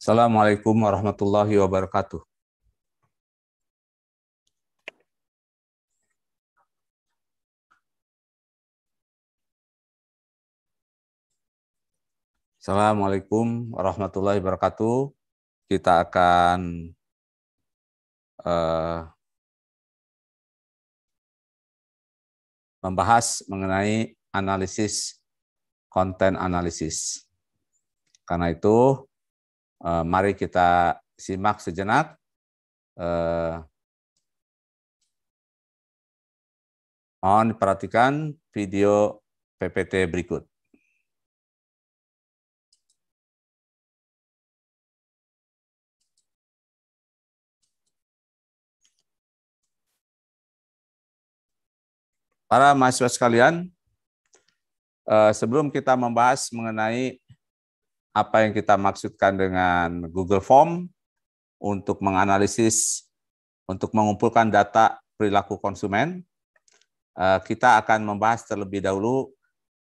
Assalamualaikum warahmatullahi wabarakatuh. Assalamualaikum warahmatullahi wabarakatuh. Kita akan uh, membahas mengenai analisis konten analisis. Karena itu Eh, mari kita simak sejenak eh, mohon perhatikan video PPT berikut. Para mahasiswa sekalian, eh, sebelum kita membahas mengenai apa yang kita maksudkan dengan Google Form untuk menganalisis, untuk mengumpulkan data perilaku konsumen. Eh, kita akan membahas terlebih dahulu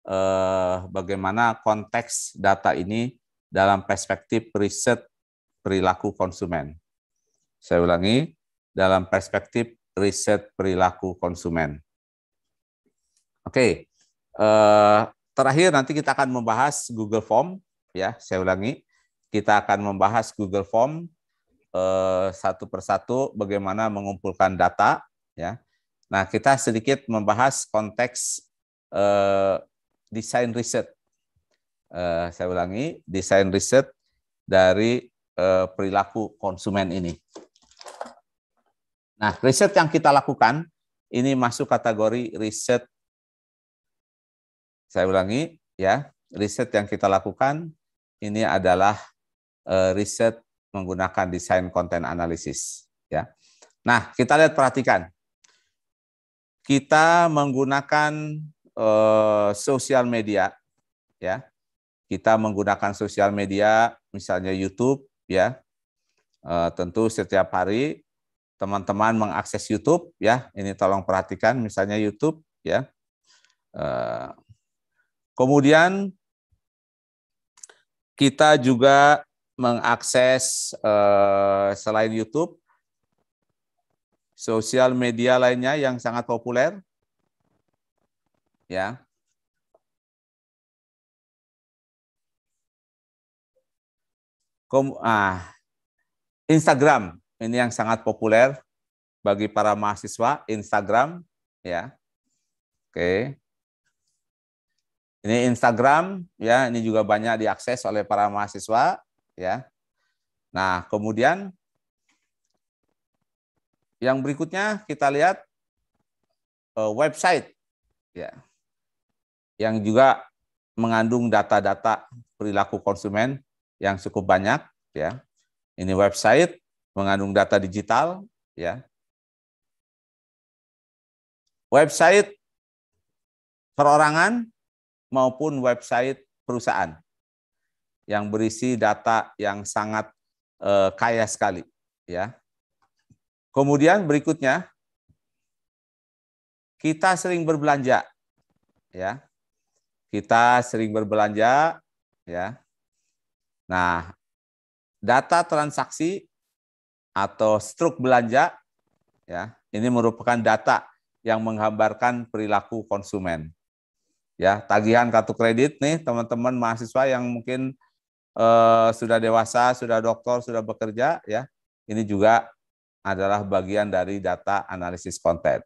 eh, bagaimana konteks data ini dalam perspektif riset perilaku konsumen. Saya ulangi, dalam perspektif riset perilaku konsumen. Oke, eh, terakhir nanti kita akan membahas Google Form ya saya ulangi kita akan membahas Google Form eh, satu persatu bagaimana mengumpulkan data ya nah kita sedikit membahas konteks eh, desain riset eh, saya ulangi desain riset dari eh, perilaku konsumen ini nah riset yang kita lakukan ini masuk kategori riset saya ulangi ya riset yang kita lakukan ini adalah eh, riset menggunakan desain konten analisis ya. Nah, kita lihat perhatikan. Kita menggunakan uh, sosial media ya. Kita menggunakan sosial media misalnya YouTube ya. Uh, tentu setiap hari teman-teman mengakses YouTube ya. Ini tolong perhatikan misalnya YouTube ya. Uh, kemudian kita juga mengakses uh, selain YouTube, sosial media lainnya yang sangat populer. Ya. Kom ah, Instagram ini yang sangat populer bagi para mahasiswa Instagram ya. Oke. Ini Instagram ya, ini juga banyak diakses oleh para mahasiswa ya. Nah, kemudian yang berikutnya kita lihat eh, website ya. Yang juga mengandung data-data perilaku konsumen yang cukup banyak ya. Ini website mengandung data digital ya. Website perorangan maupun website perusahaan yang berisi data yang sangat uh, kaya sekali ya. Kemudian berikutnya kita sering berbelanja ya. Kita sering berbelanja ya. Nah, data transaksi atau struk belanja ya, ini merupakan data yang menggambarkan perilaku konsumen ya tagihan kartu kredit nih teman-teman mahasiswa yang mungkin eh, sudah dewasa, sudah doktor, sudah bekerja ya. Ini juga adalah bagian dari data analisis konten.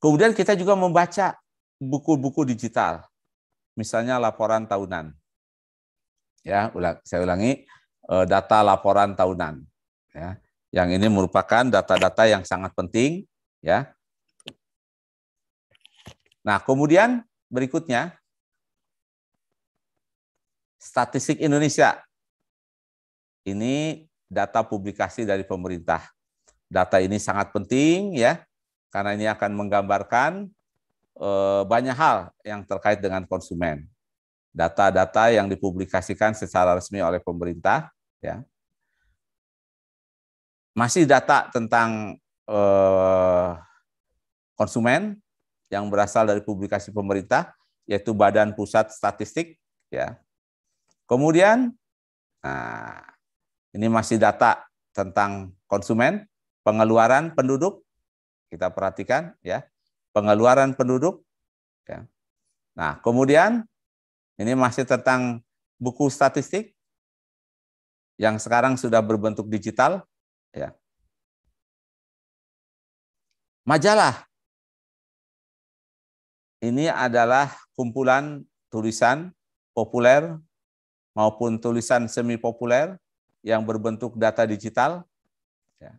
Kemudian kita juga membaca buku-buku digital. Misalnya laporan tahunan. Ya, ulang, saya ulangi eh, data laporan tahunan ya. Yang ini merupakan data-data yang sangat penting ya Nah, kemudian berikutnya statistik Indonesia. Ini data publikasi dari pemerintah. Data ini sangat penting ya, karena ini akan menggambarkan e, banyak hal yang terkait dengan konsumen. Data-data yang dipublikasikan secara resmi oleh pemerintah ya. Masih data tentang e, konsumen yang berasal dari publikasi pemerintah yaitu Badan Pusat Statistik ya. Kemudian nah ini masih data tentang konsumen, pengeluaran penduduk kita perhatikan ya. Pengeluaran penduduk ya. Nah, kemudian ini masih tentang buku statistik yang sekarang sudah berbentuk digital ya. Majalah ini adalah kumpulan tulisan populer maupun tulisan semi populer yang berbentuk data digital. Ya.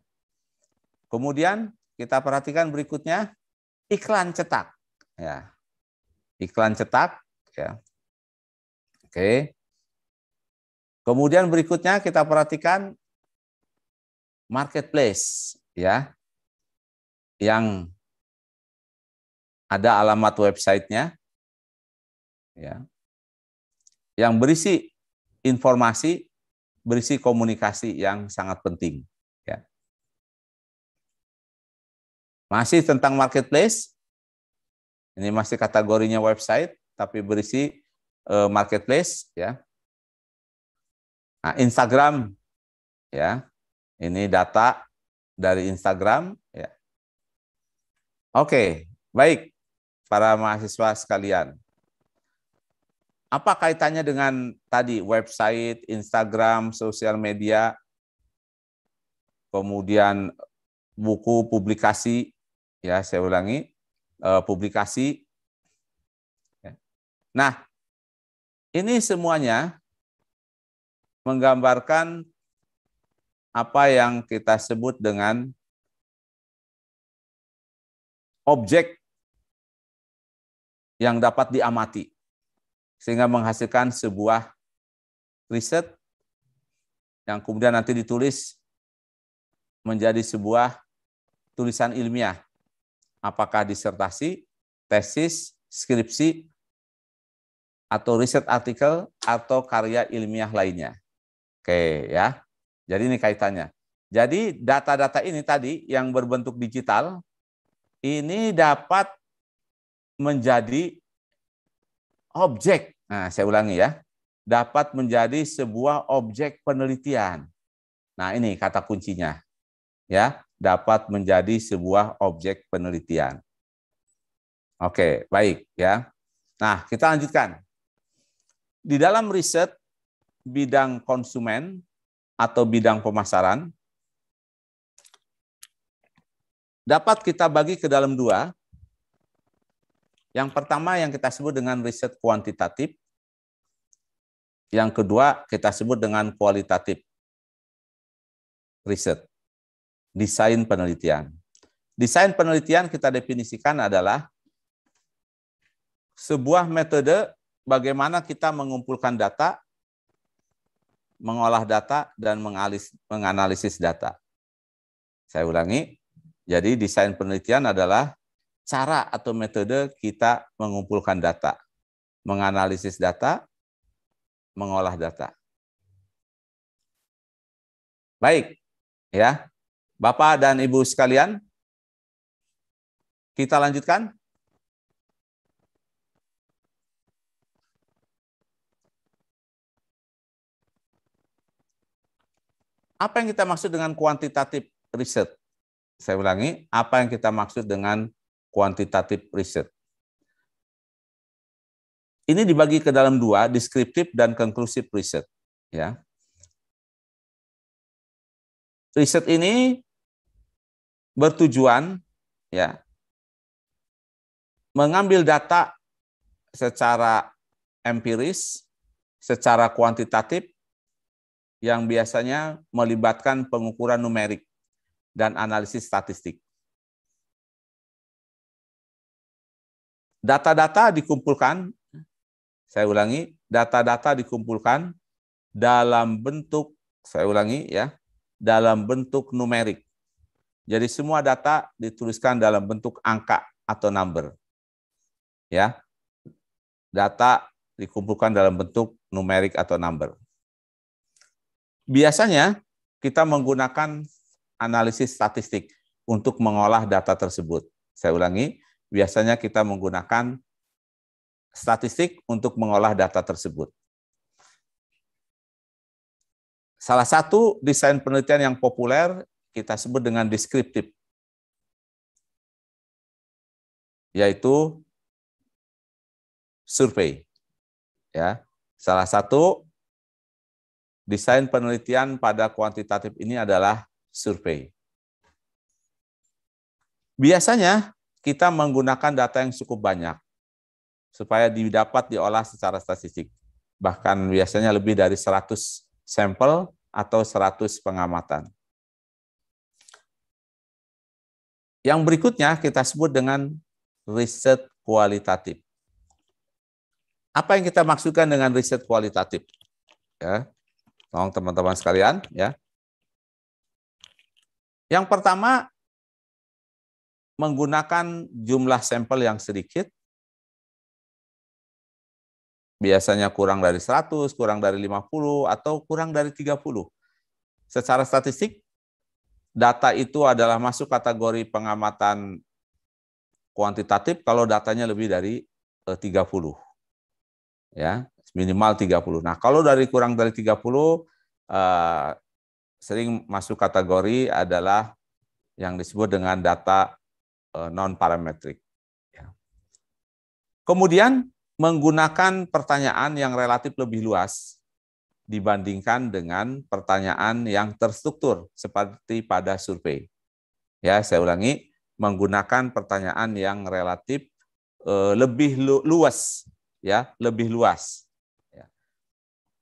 Kemudian kita perhatikan berikutnya iklan cetak. Ya. Iklan cetak. Ya. Oke. Kemudian berikutnya kita perhatikan marketplace ya yang ada alamat websitenya, ya, yang berisi informasi, berisi komunikasi yang sangat penting. Ya. Masih tentang marketplace, ini masih kategorinya website, tapi berisi uh, marketplace, ya. Nah, Instagram, ya, ini data dari Instagram, ya. Oke, baik para mahasiswa sekalian. Apa kaitannya dengan tadi website, Instagram, sosial media, kemudian buku publikasi, ya saya ulangi, eh, publikasi. Ya. Nah, ini semuanya menggambarkan apa yang kita sebut dengan objek yang dapat diamati sehingga menghasilkan sebuah riset yang kemudian nanti ditulis menjadi sebuah tulisan ilmiah. Apakah disertasi, tesis, skripsi, atau riset artikel, atau karya ilmiah lainnya. Oke ya, jadi ini kaitannya. Jadi data-data ini tadi yang berbentuk digital, ini dapat menjadi objek. Nah, saya ulangi ya. Dapat menjadi sebuah objek penelitian. Nah, ini kata kuncinya. Ya, dapat menjadi sebuah objek penelitian. Oke, baik ya. Nah, kita lanjutkan. Di dalam riset bidang konsumen atau bidang pemasaran dapat kita bagi ke dalam dua, yang pertama yang kita sebut dengan riset kuantitatif. Yang kedua kita sebut dengan kualitatif riset. Desain penelitian. Desain penelitian kita definisikan adalah sebuah metode bagaimana kita mengumpulkan data, mengolah data, dan mengalis, menganalisis data. Saya ulangi, jadi desain penelitian adalah cara atau metode kita mengumpulkan data, menganalisis data, mengolah data. Baik, ya. Bapak dan Ibu sekalian, kita lanjutkan. Apa yang kita maksud dengan kuantitatif riset? Saya ulangi, apa yang kita maksud dengan Kuantitatif riset, Ini dibagi ke dalam dua, deskriptif dan konklusif riset. Ya. Riset ini bertujuan ya mengambil data secara empiris, secara kuantitatif yang biasanya melibatkan pengukuran numerik dan analisis statistik. Data-data dikumpulkan, saya ulangi, data-data dikumpulkan dalam bentuk, saya ulangi ya, dalam bentuk numerik. Jadi semua data dituliskan dalam bentuk angka atau number. Ya. Data dikumpulkan dalam bentuk numerik atau number. Biasanya kita menggunakan analisis statistik untuk mengolah data tersebut. Saya ulangi, biasanya kita menggunakan statistik untuk mengolah data tersebut. Salah satu desain penelitian yang populer kita sebut dengan deskriptif, yaitu survei. Ya, salah satu desain penelitian pada kuantitatif ini adalah survei. Biasanya kita menggunakan data yang cukup banyak supaya didapat diolah secara statistik. Bahkan biasanya lebih dari 100 sampel atau 100 pengamatan. Yang berikutnya kita sebut dengan riset kualitatif. Apa yang kita maksudkan dengan riset kualitatif? Ya. Tolong teman-teman sekalian, ya. Yang pertama menggunakan jumlah sampel yang sedikit, biasanya kurang dari 100, kurang dari 50, atau kurang dari 30. Secara statistik, data itu adalah masuk kategori pengamatan kuantitatif kalau datanya lebih dari 30. Eh, ya, minimal 30. Nah, kalau dari kurang dari 30 eh, sering masuk kategori adalah yang disebut dengan data Eh, non-parametric. Ya. Kemudian menggunakan pertanyaan yang relatif lebih luas dibandingkan dengan pertanyaan yang terstruktur seperti pada survei. Ya, saya ulangi, menggunakan pertanyaan yang relatif eh, lebih luas, ya, lebih luas. Ya.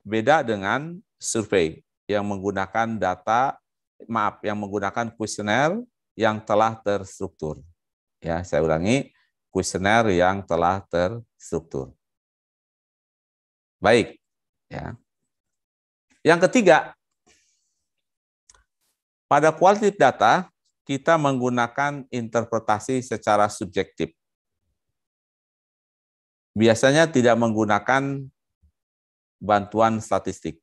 Beda dengan survei yang menggunakan data, maaf, yang menggunakan kuesioner yang telah terstruktur. Ya, saya ulangi, kuesioner yang telah terstruktur. Baik, ya. Yang ketiga, pada kualitatif data kita menggunakan interpretasi secara subjektif. Biasanya tidak menggunakan bantuan statistik.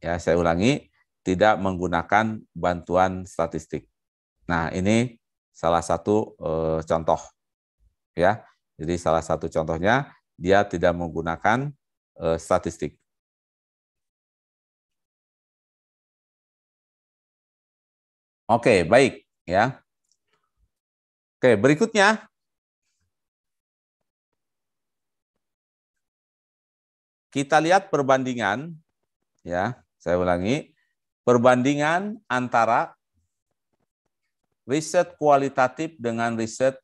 Ya, saya ulangi, tidak menggunakan bantuan statistik. Nah, ini salah satu eh, contoh ya. Jadi salah satu contohnya dia tidak menggunakan eh, statistik. Oke, baik ya. Oke, berikutnya kita lihat perbandingan ya, saya ulangi, perbandingan antara riset kualitatif dengan riset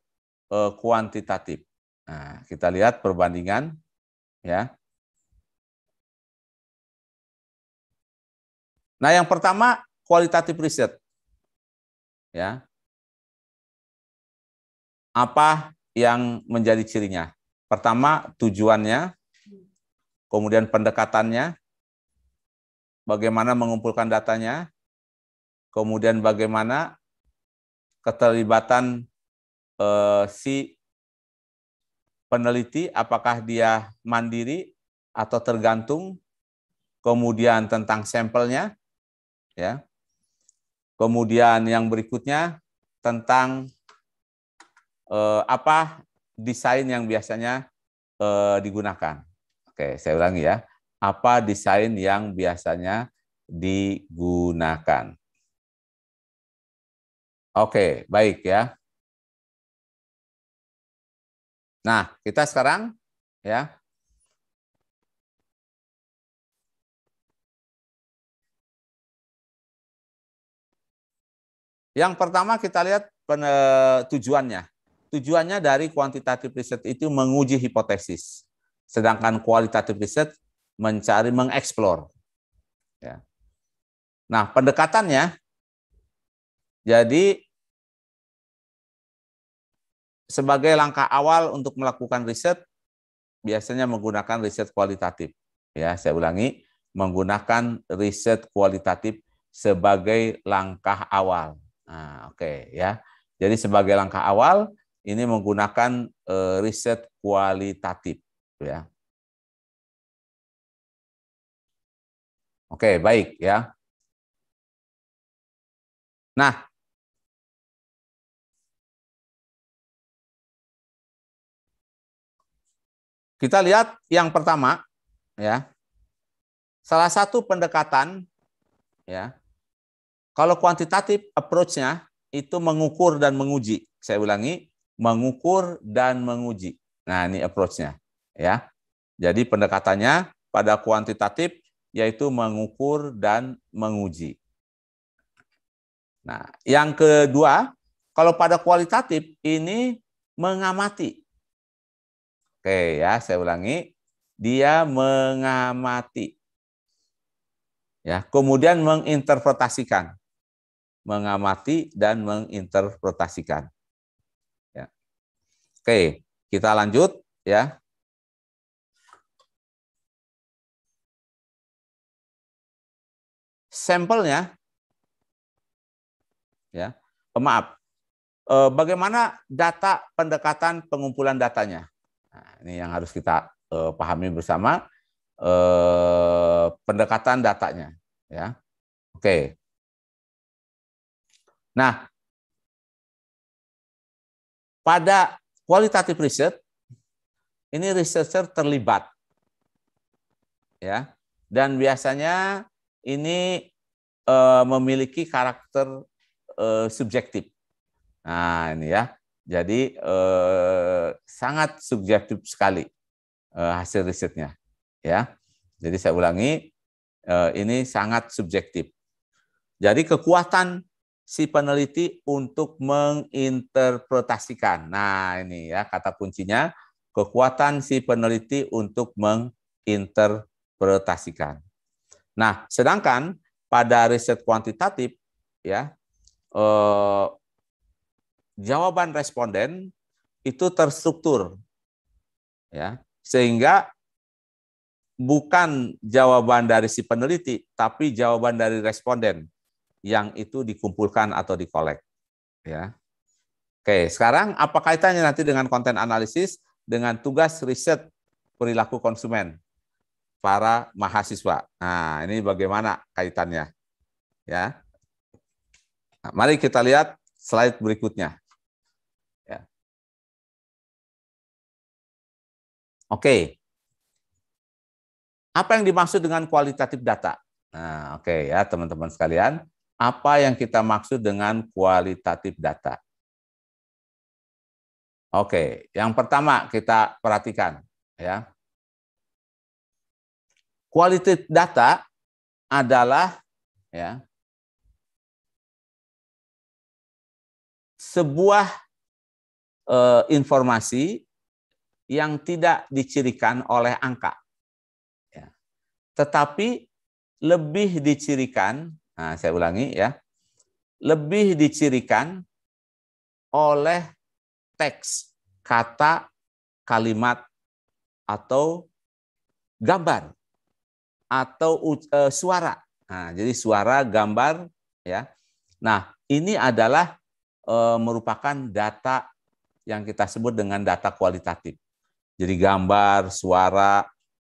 eh, kuantitatif. Nah, kita lihat perbandingan ya. Nah, yang pertama kualitatif riset. Ya. Apa yang menjadi cirinya? Pertama, tujuannya, kemudian pendekatannya, bagaimana mengumpulkan datanya, kemudian bagaimana keterlibatan eh, si peneliti, apakah dia mandiri atau tergantung, kemudian tentang sampelnya, ya. Kemudian yang berikutnya tentang eh, apa desain yang biasanya eh, digunakan. Oke, saya ulangi ya. Apa desain yang biasanya digunakan? Oke, baik ya. Nah, kita sekarang ya Yang pertama kita lihat tujuannya. Tujuannya dari kuantitatif riset itu menguji hipotesis. Sedangkan kualitatif riset mencari, mengeksplor. Ya. Nah, pendekatannya, jadi sebagai langkah awal untuk melakukan riset biasanya menggunakan riset kualitatif. Ya, saya ulangi, menggunakan riset kualitatif sebagai langkah awal. Nah, oke okay, ya. Jadi sebagai langkah awal ini menggunakan uh, riset kualitatif ya. Oke, okay, baik ya. Nah, Kita lihat yang pertama, ya. Salah satu pendekatan, ya. Kalau kuantitatif approach-nya itu mengukur dan menguji. Saya ulangi, mengukur dan menguji. Nah, ini approach-nya, ya. Jadi pendekatannya pada kuantitatif yaitu mengukur dan menguji. Nah, yang kedua, kalau pada kualitatif ini mengamati. Oke ya, saya ulangi. Dia mengamati. Ya, kemudian menginterpretasikan. Mengamati dan menginterpretasikan. Ya. Oke, kita lanjut ya. Sampelnya ya. Maaf. Eh, bagaimana data pendekatan pengumpulan datanya? Nah, ini yang harus kita uh, pahami bersama uh, pendekatan datanya, ya. Oke. Nah, pada kualitatif riset ini researcher terlibat, ya. Dan biasanya ini uh, memiliki karakter subjektif. Nah, ini ya. Jadi eh, sangat subjektif sekali eh, hasil risetnya, ya. Jadi saya ulangi, eh, ini sangat subjektif. Jadi kekuatan si peneliti untuk menginterpretasikan. Nah ini ya kata kuncinya kekuatan si peneliti untuk menginterpretasikan. Nah sedangkan pada riset kuantitatif ya eh, jawaban responden itu terstruktur. Ya, sehingga bukan jawaban dari si peneliti, tapi jawaban dari responden yang itu dikumpulkan atau dikolek. Ya. Oke, sekarang apa kaitannya nanti dengan konten analisis dengan tugas riset perilaku konsumen para mahasiswa. Nah, ini bagaimana kaitannya? Ya. Nah, mari kita lihat slide berikutnya. Oke. Okay. Apa yang dimaksud dengan kualitatif data? Nah, oke okay ya teman-teman sekalian. Apa yang kita maksud dengan kualitatif data? Oke, okay. yang pertama kita perhatikan ya. Kualitatif data adalah ya sebuah eh, informasi yang tidak dicirikan oleh angka. Ya. Tetapi lebih dicirikan, nah saya ulangi ya, lebih dicirikan oleh teks, kata, kalimat, atau gambar, atau uh, suara. Nah, jadi suara, gambar, ya. Nah, ini adalah e, merupakan data yang kita sebut dengan data kualitatif. Jadi gambar, suara,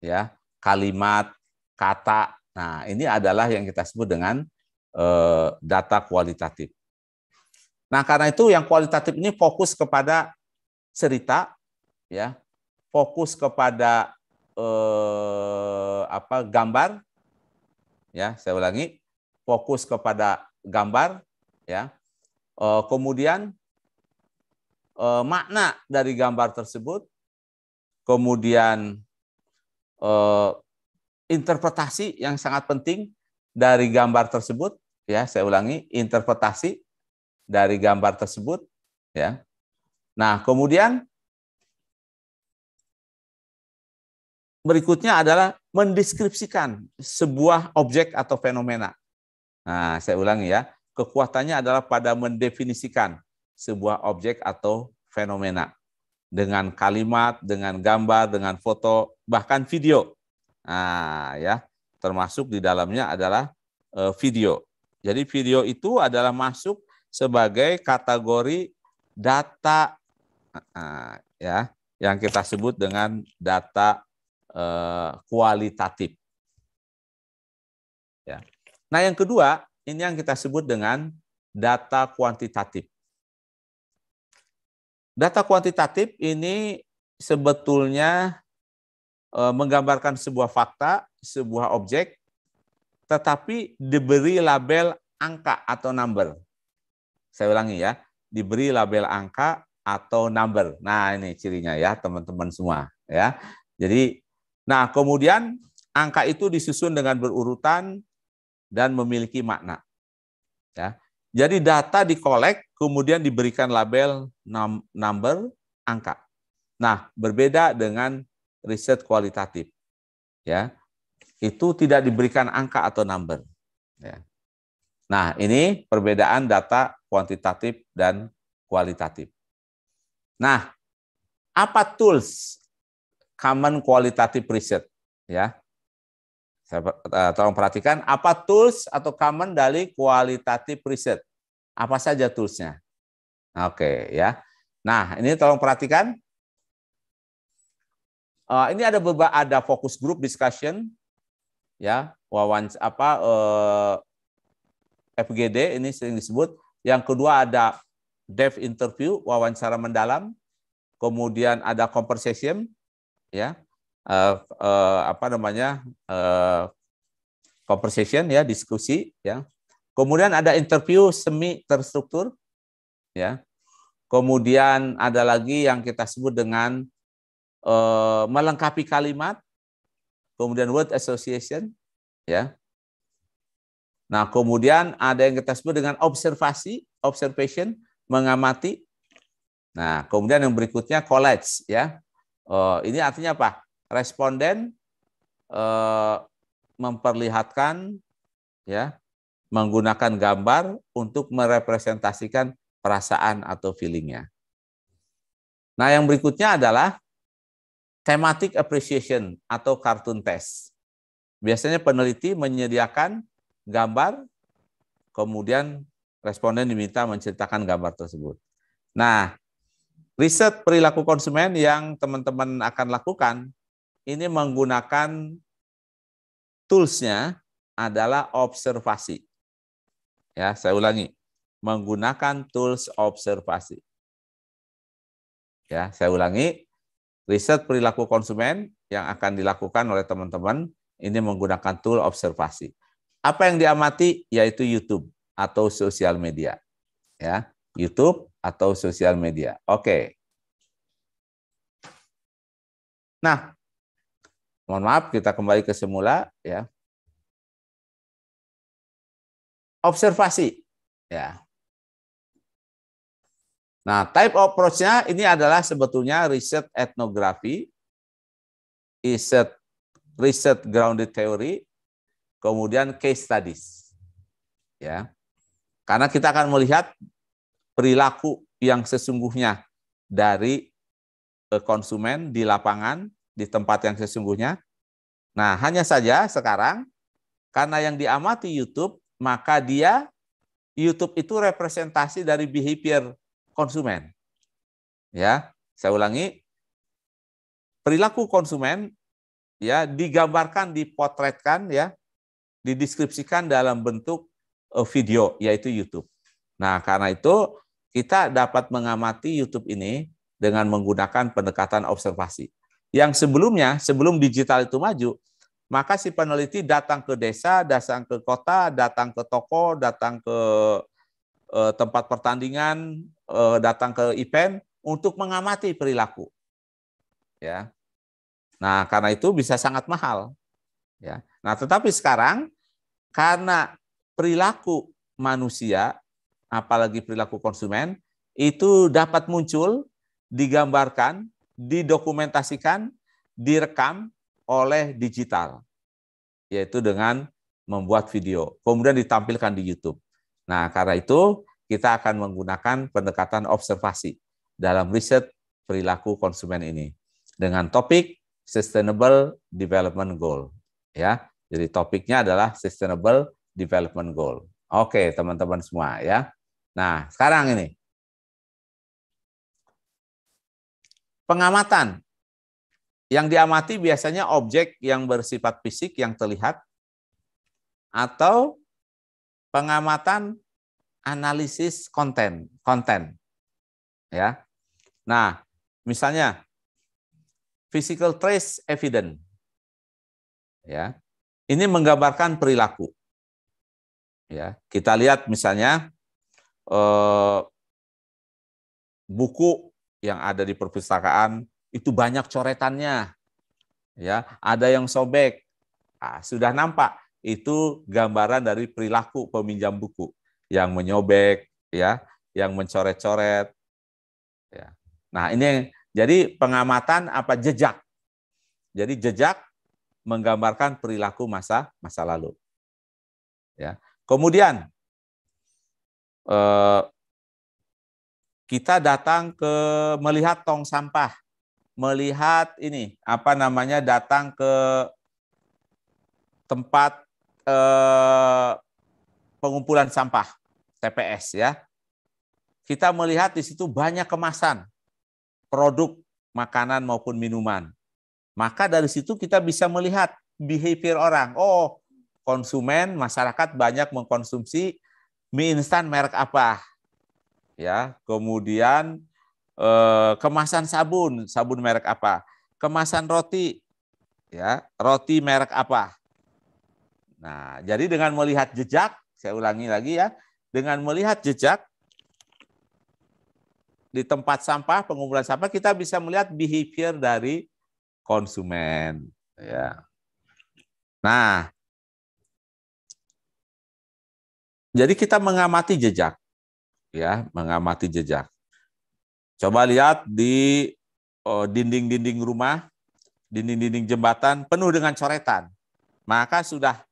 ya, kalimat, kata. Nah, ini adalah yang kita sebut dengan uh, data kualitatif. Nah, karena itu yang kualitatif ini fokus kepada cerita, ya, fokus kepada uh, apa gambar, ya, saya ulangi, fokus kepada gambar, ya, uh, kemudian uh, makna dari gambar tersebut, kemudian eh, interpretasi yang sangat penting dari gambar tersebut ya saya ulangi interpretasi dari gambar tersebut ya nah kemudian berikutnya adalah mendeskripsikan sebuah objek atau fenomena nah saya ulangi ya kekuatannya adalah pada mendefinisikan sebuah objek atau fenomena dengan kalimat, dengan gambar, dengan foto, bahkan video. Nah, ya, termasuk di dalamnya adalah uh, video. Jadi video itu adalah masuk sebagai kategori data uh, ya, yang kita sebut dengan data uh, kualitatif. Ya. Nah, yang kedua, ini yang kita sebut dengan data kuantitatif. Data kuantitatif ini sebetulnya e, menggambarkan sebuah fakta, sebuah objek, tetapi diberi label angka atau number. Saya ulangi ya, diberi label angka atau number. Nah, ini cirinya ya, teman-teman semua, ya. Jadi nah, kemudian angka itu disusun dengan berurutan dan memiliki makna. Ya. Jadi data dikolek, kemudian diberikan label number, angka. Nah, berbeda dengan riset kualitatif. Ya, itu tidak diberikan angka atau number. Ya. Nah, ini perbedaan data kuantitatif dan kualitatif. Nah, apa tools common kualitatif riset, Ya, Eh, tolong perhatikan apa tools atau common dari kualitatif riset. Apa saja toolsnya? Oke, ya. Nah, ini tolong perhatikan. Eh, ini ada beberapa ada fokus group discussion, ya, wawan apa uh, eh, FGD ini sering disebut. Yang kedua ada dev interview, wawancara mendalam. Kemudian ada conversation, ya uh, uh, apa namanya uh, conversation ya diskusi ya kemudian ada interview semi terstruktur ya kemudian ada lagi yang kita sebut dengan uh, melengkapi kalimat kemudian word association ya nah kemudian ada yang kita sebut dengan observasi observation mengamati nah kemudian yang berikutnya college ya uh, ini artinya apa responden eh, memperlihatkan ya menggunakan gambar untuk merepresentasikan perasaan atau feelingnya. Nah, yang berikutnya adalah thematic appreciation atau cartoon test. Biasanya peneliti menyediakan gambar, kemudian responden diminta menceritakan gambar tersebut. Nah, riset perilaku konsumen yang teman-teman akan lakukan ini menggunakan toolsnya adalah observasi. Ya, saya ulangi, menggunakan tools observasi. Ya, saya ulangi, riset perilaku konsumen yang akan dilakukan oleh teman-teman ini menggunakan tool observasi. Apa yang diamati yaitu YouTube atau sosial media. Ya, YouTube atau sosial media. Oke. Nah, Mohon maaf, kita kembali ke semula ya. Observasi ya. Nah, type of approach-nya ini adalah sebetulnya riset etnografi, riset riset grounded theory, kemudian case studies. Ya. Karena kita akan melihat perilaku yang sesungguhnya dari eh, konsumen di lapangan di tempat yang sesungguhnya. Nah, hanya saja sekarang karena yang diamati YouTube, maka dia YouTube itu representasi dari behavior konsumen. Ya, saya ulangi. Perilaku konsumen ya digambarkan, dipotretkan ya, dideskripsikan dalam bentuk eh, video yaitu YouTube. Nah, karena itu kita dapat mengamati YouTube ini dengan menggunakan pendekatan observasi yang sebelumnya, sebelum digital itu maju, maka si peneliti datang ke desa, datang ke kota, datang ke toko, datang ke eh, tempat pertandingan, eh, datang ke event untuk mengamati perilaku. Ya. Nah, karena itu bisa sangat mahal. Ya. Nah, tetapi sekarang karena perilaku manusia, apalagi perilaku konsumen, itu dapat muncul, digambarkan, didokumentasikan, direkam oleh digital, yaitu dengan membuat video, kemudian ditampilkan di YouTube. Nah, karena itu kita akan menggunakan pendekatan observasi dalam riset perilaku konsumen ini dengan topik Sustainable Development Goal. Ya, jadi topiknya adalah Sustainable Development Goal. Oke, teman-teman semua ya. Nah, sekarang ini Pengamatan. Yang diamati biasanya objek yang bersifat fisik yang terlihat atau pengamatan analisis konten, konten. Ya. Nah, misalnya physical trace evidence. Ya. Ini menggambarkan perilaku. Ya, kita lihat misalnya eh, buku yang ada di perpustakaan itu banyak coretannya. Ya, ada yang sobek. Nah, sudah nampak itu gambaran dari perilaku peminjam buku yang menyobek ya, yang mencoret-coret. Ya. Nah, ini jadi pengamatan apa jejak. Jadi jejak menggambarkan perilaku masa masa lalu. Ya. Kemudian eh, kita datang ke melihat tong sampah, melihat ini apa namanya datang ke tempat eh, pengumpulan sampah TPS ya. Kita melihat di situ banyak kemasan produk makanan maupun minuman. Maka dari situ kita bisa melihat behavior orang. Oh, konsumen masyarakat banyak mengkonsumsi mie instan merek apa ya. Kemudian eh, kemasan sabun, sabun merek apa? Kemasan roti, ya, roti merek apa? Nah, jadi dengan melihat jejak, saya ulangi lagi ya, dengan melihat jejak di tempat sampah, pengumpulan sampah, kita bisa melihat behavior dari konsumen. Ya. Nah, jadi kita mengamati jejak ya mengamati jejak. Coba lihat di oh, dinding-dinding oh, rumah, dinding-dinding jembatan penuh dengan coretan. Maka sudah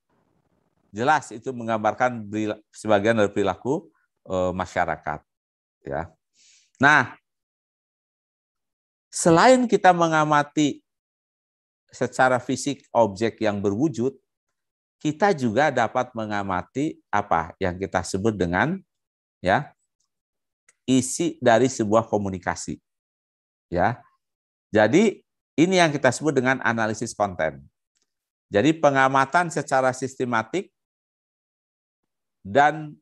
jelas itu menggambarkan sebagian dari perilaku eh, masyarakat ya. Nah, selain kita mengamati secara fisik objek yang berwujud, kita juga dapat mengamati apa yang kita sebut dengan ya isi dari sebuah komunikasi. Ya. Jadi ini yang kita sebut dengan analisis konten. Jadi pengamatan secara sistematik dan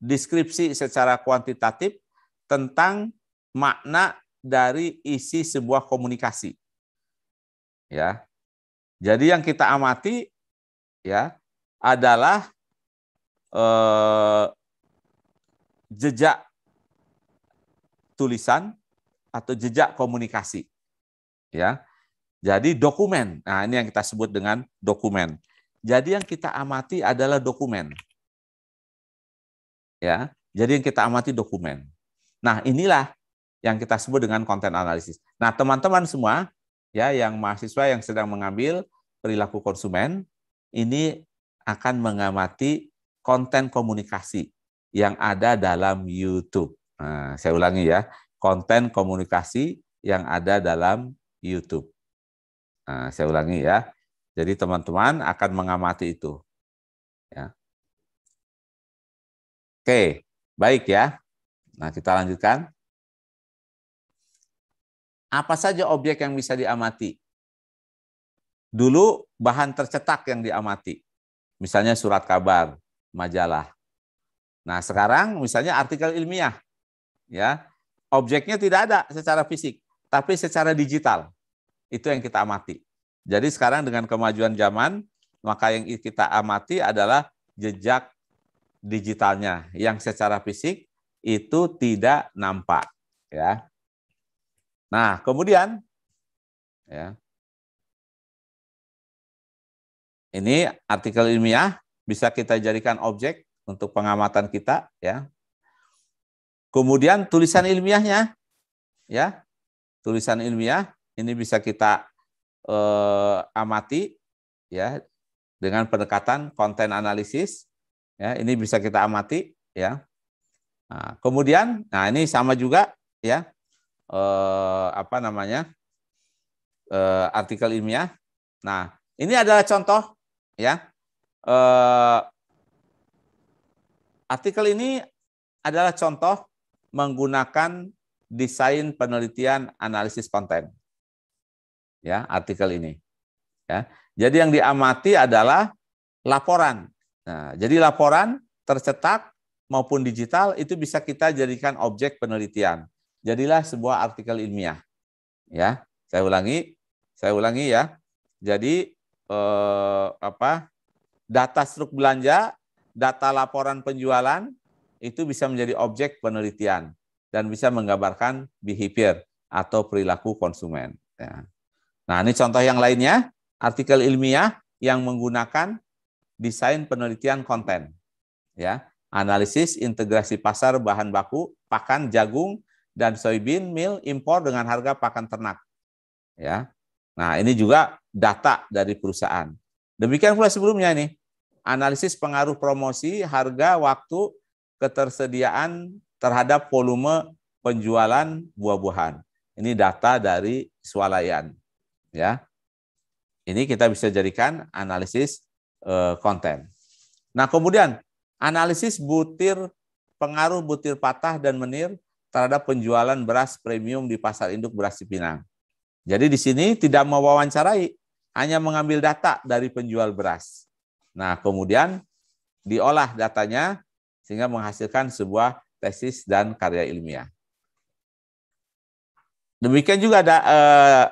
deskripsi secara kuantitatif tentang makna dari isi sebuah komunikasi. Ya. Jadi yang kita amati ya adalah eh, jejak tulisan atau jejak komunikasi. Ya. Jadi dokumen. Nah, ini yang kita sebut dengan dokumen. Jadi yang kita amati adalah dokumen. Ya. Jadi yang kita amati dokumen. Nah, inilah yang kita sebut dengan konten analisis. Nah, teman-teman semua ya yang mahasiswa yang sedang mengambil perilaku konsumen ini akan mengamati konten komunikasi yang ada dalam YouTube. Nah, saya ulangi ya, konten komunikasi yang ada dalam YouTube. Nah, saya ulangi ya. Jadi teman-teman akan mengamati itu. Ya. Oke, baik ya. Nah, kita lanjutkan. Apa saja objek yang bisa diamati? Dulu bahan tercetak yang diamati. Misalnya surat kabar, majalah. Nah, sekarang misalnya artikel ilmiah ya objeknya tidak ada secara fisik tapi secara digital itu yang kita amati jadi sekarang dengan kemajuan zaman maka yang kita amati adalah jejak digitalnya yang secara fisik itu tidak nampak ya nah kemudian ya ini artikel ilmiah bisa kita jadikan objek untuk pengamatan kita ya Kemudian tulisan ilmiahnya, ya, tulisan ilmiah ini bisa kita eh, amati, ya, dengan pendekatan konten analisis, ya, ini bisa kita amati, ya. Nah, kemudian, nah ini sama juga, ya, eh, apa namanya, eh, artikel ilmiah. Nah, ini adalah contoh, ya, eh, artikel ini adalah contoh menggunakan desain penelitian analisis konten. Ya, artikel ini. Ya. Jadi yang diamati adalah laporan. Nah, jadi laporan tercetak maupun digital itu bisa kita jadikan objek penelitian. Jadilah sebuah artikel ilmiah. Ya, saya ulangi, saya ulangi ya. Jadi eh, apa? data struk belanja, data laporan penjualan, itu bisa menjadi objek penelitian dan bisa menggambarkan behavior atau perilaku konsumen. Ya. Nah, ini contoh yang lainnya, artikel ilmiah yang menggunakan desain penelitian konten. Ya, analisis integrasi pasar bahan baku pakan jagung dan soybean meal impor dengan harga pakan ternak. Ya. Nah, ini juga data dari perusahaan. Demikian pula sebelumnya ini, analisis pengaruh promosi, harga, waktu, ketersediaan terhadap volume penjualan buah-buahan. Ini data dari swalayan. Ya. Ini kita bisa jadikan analisis e, konten. Nah, kemudian analisis butir pengaruh butir patah dan menir terhadap penjualan beras premium di pasar induk beras Cipinang. Jadi di sini tidak mewawancarai, hanya mengambil data dari penjual beras. Nah, kemudian diolah datanya sehingga menghasilkan sebuah tesis dan karya ilmiah. Demikian juga ada eh,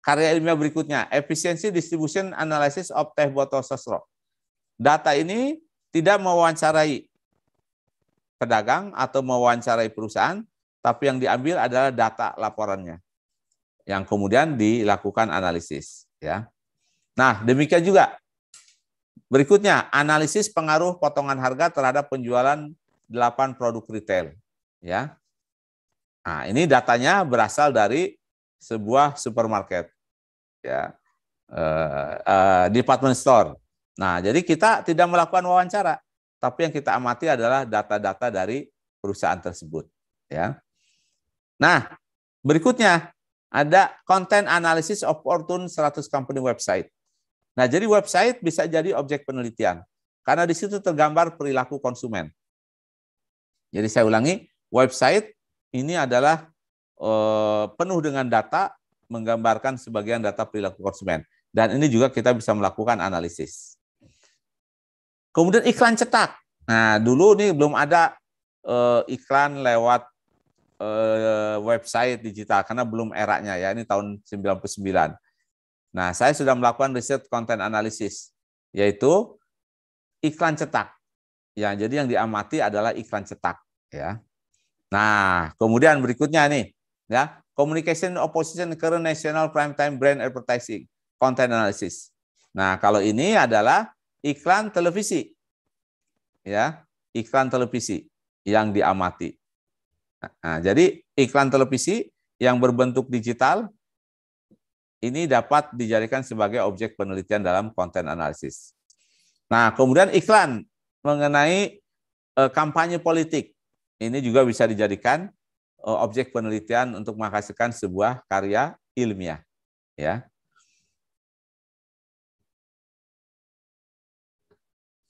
karya ilmiah berikutnya, efisiensi distribution analysis of teh botol sosro. Data ini tidak mewawancarai pedagang atau mewawancarai perusahaan, tapi yang diambil adalah data laporannya yang kemudian dilakukan analisis ya. Nah, demikian juga Berikutnya, analisis pengaruh potongan harga terhadap penjualan 8 produk retail. Ya. Nah, ini datanya berasal dari sebuah supermarket. Ya. Uh, uh, department store. Nah, jadi kita tidak melakukan wawancara, tapi yang kita amati adalah data-data dari perusahaan tersebut, ya. Nah, berikutnya ada konten analisis of fortune 100 company website. Nah, jadi website bisa jadi objek penelitian karena di situ tergambar perilaku konsumen. Jadi saya ulangi, website ini adalah eh, penuh dengan data menggambarkan sebagian data perilaku konsumen dan ini juga kita bisa melakukan analisis. Kemudian iklan cetak. Nah, dulu nih belum ada eh, iklan lewat eh, website digital karena belum eranya ya, ini tahun 99. Nah, saya sudah melakukan riset konten analisis, yaitu iklan cetak. Ya, jadi yang diamati adalah iklan cetak. Ya. Nah, kemudian berikutnya nih, ya communication opposition current national prime time brand advertising content analysis. Nah, kalau ini adalah iklan televisi, ya iklan televisi yang diamati. Nah, jadi iklan televisi yang berbentuk digital ini dapat dijadikan sebagai objek penelitian dalam konten analisis. Nah, kemudian iklan mengenai e, kampanye politik. Ini juga bisa dijadikan e, objek penelitian untuk menghasilkan sebuah karya ilmiah, ya.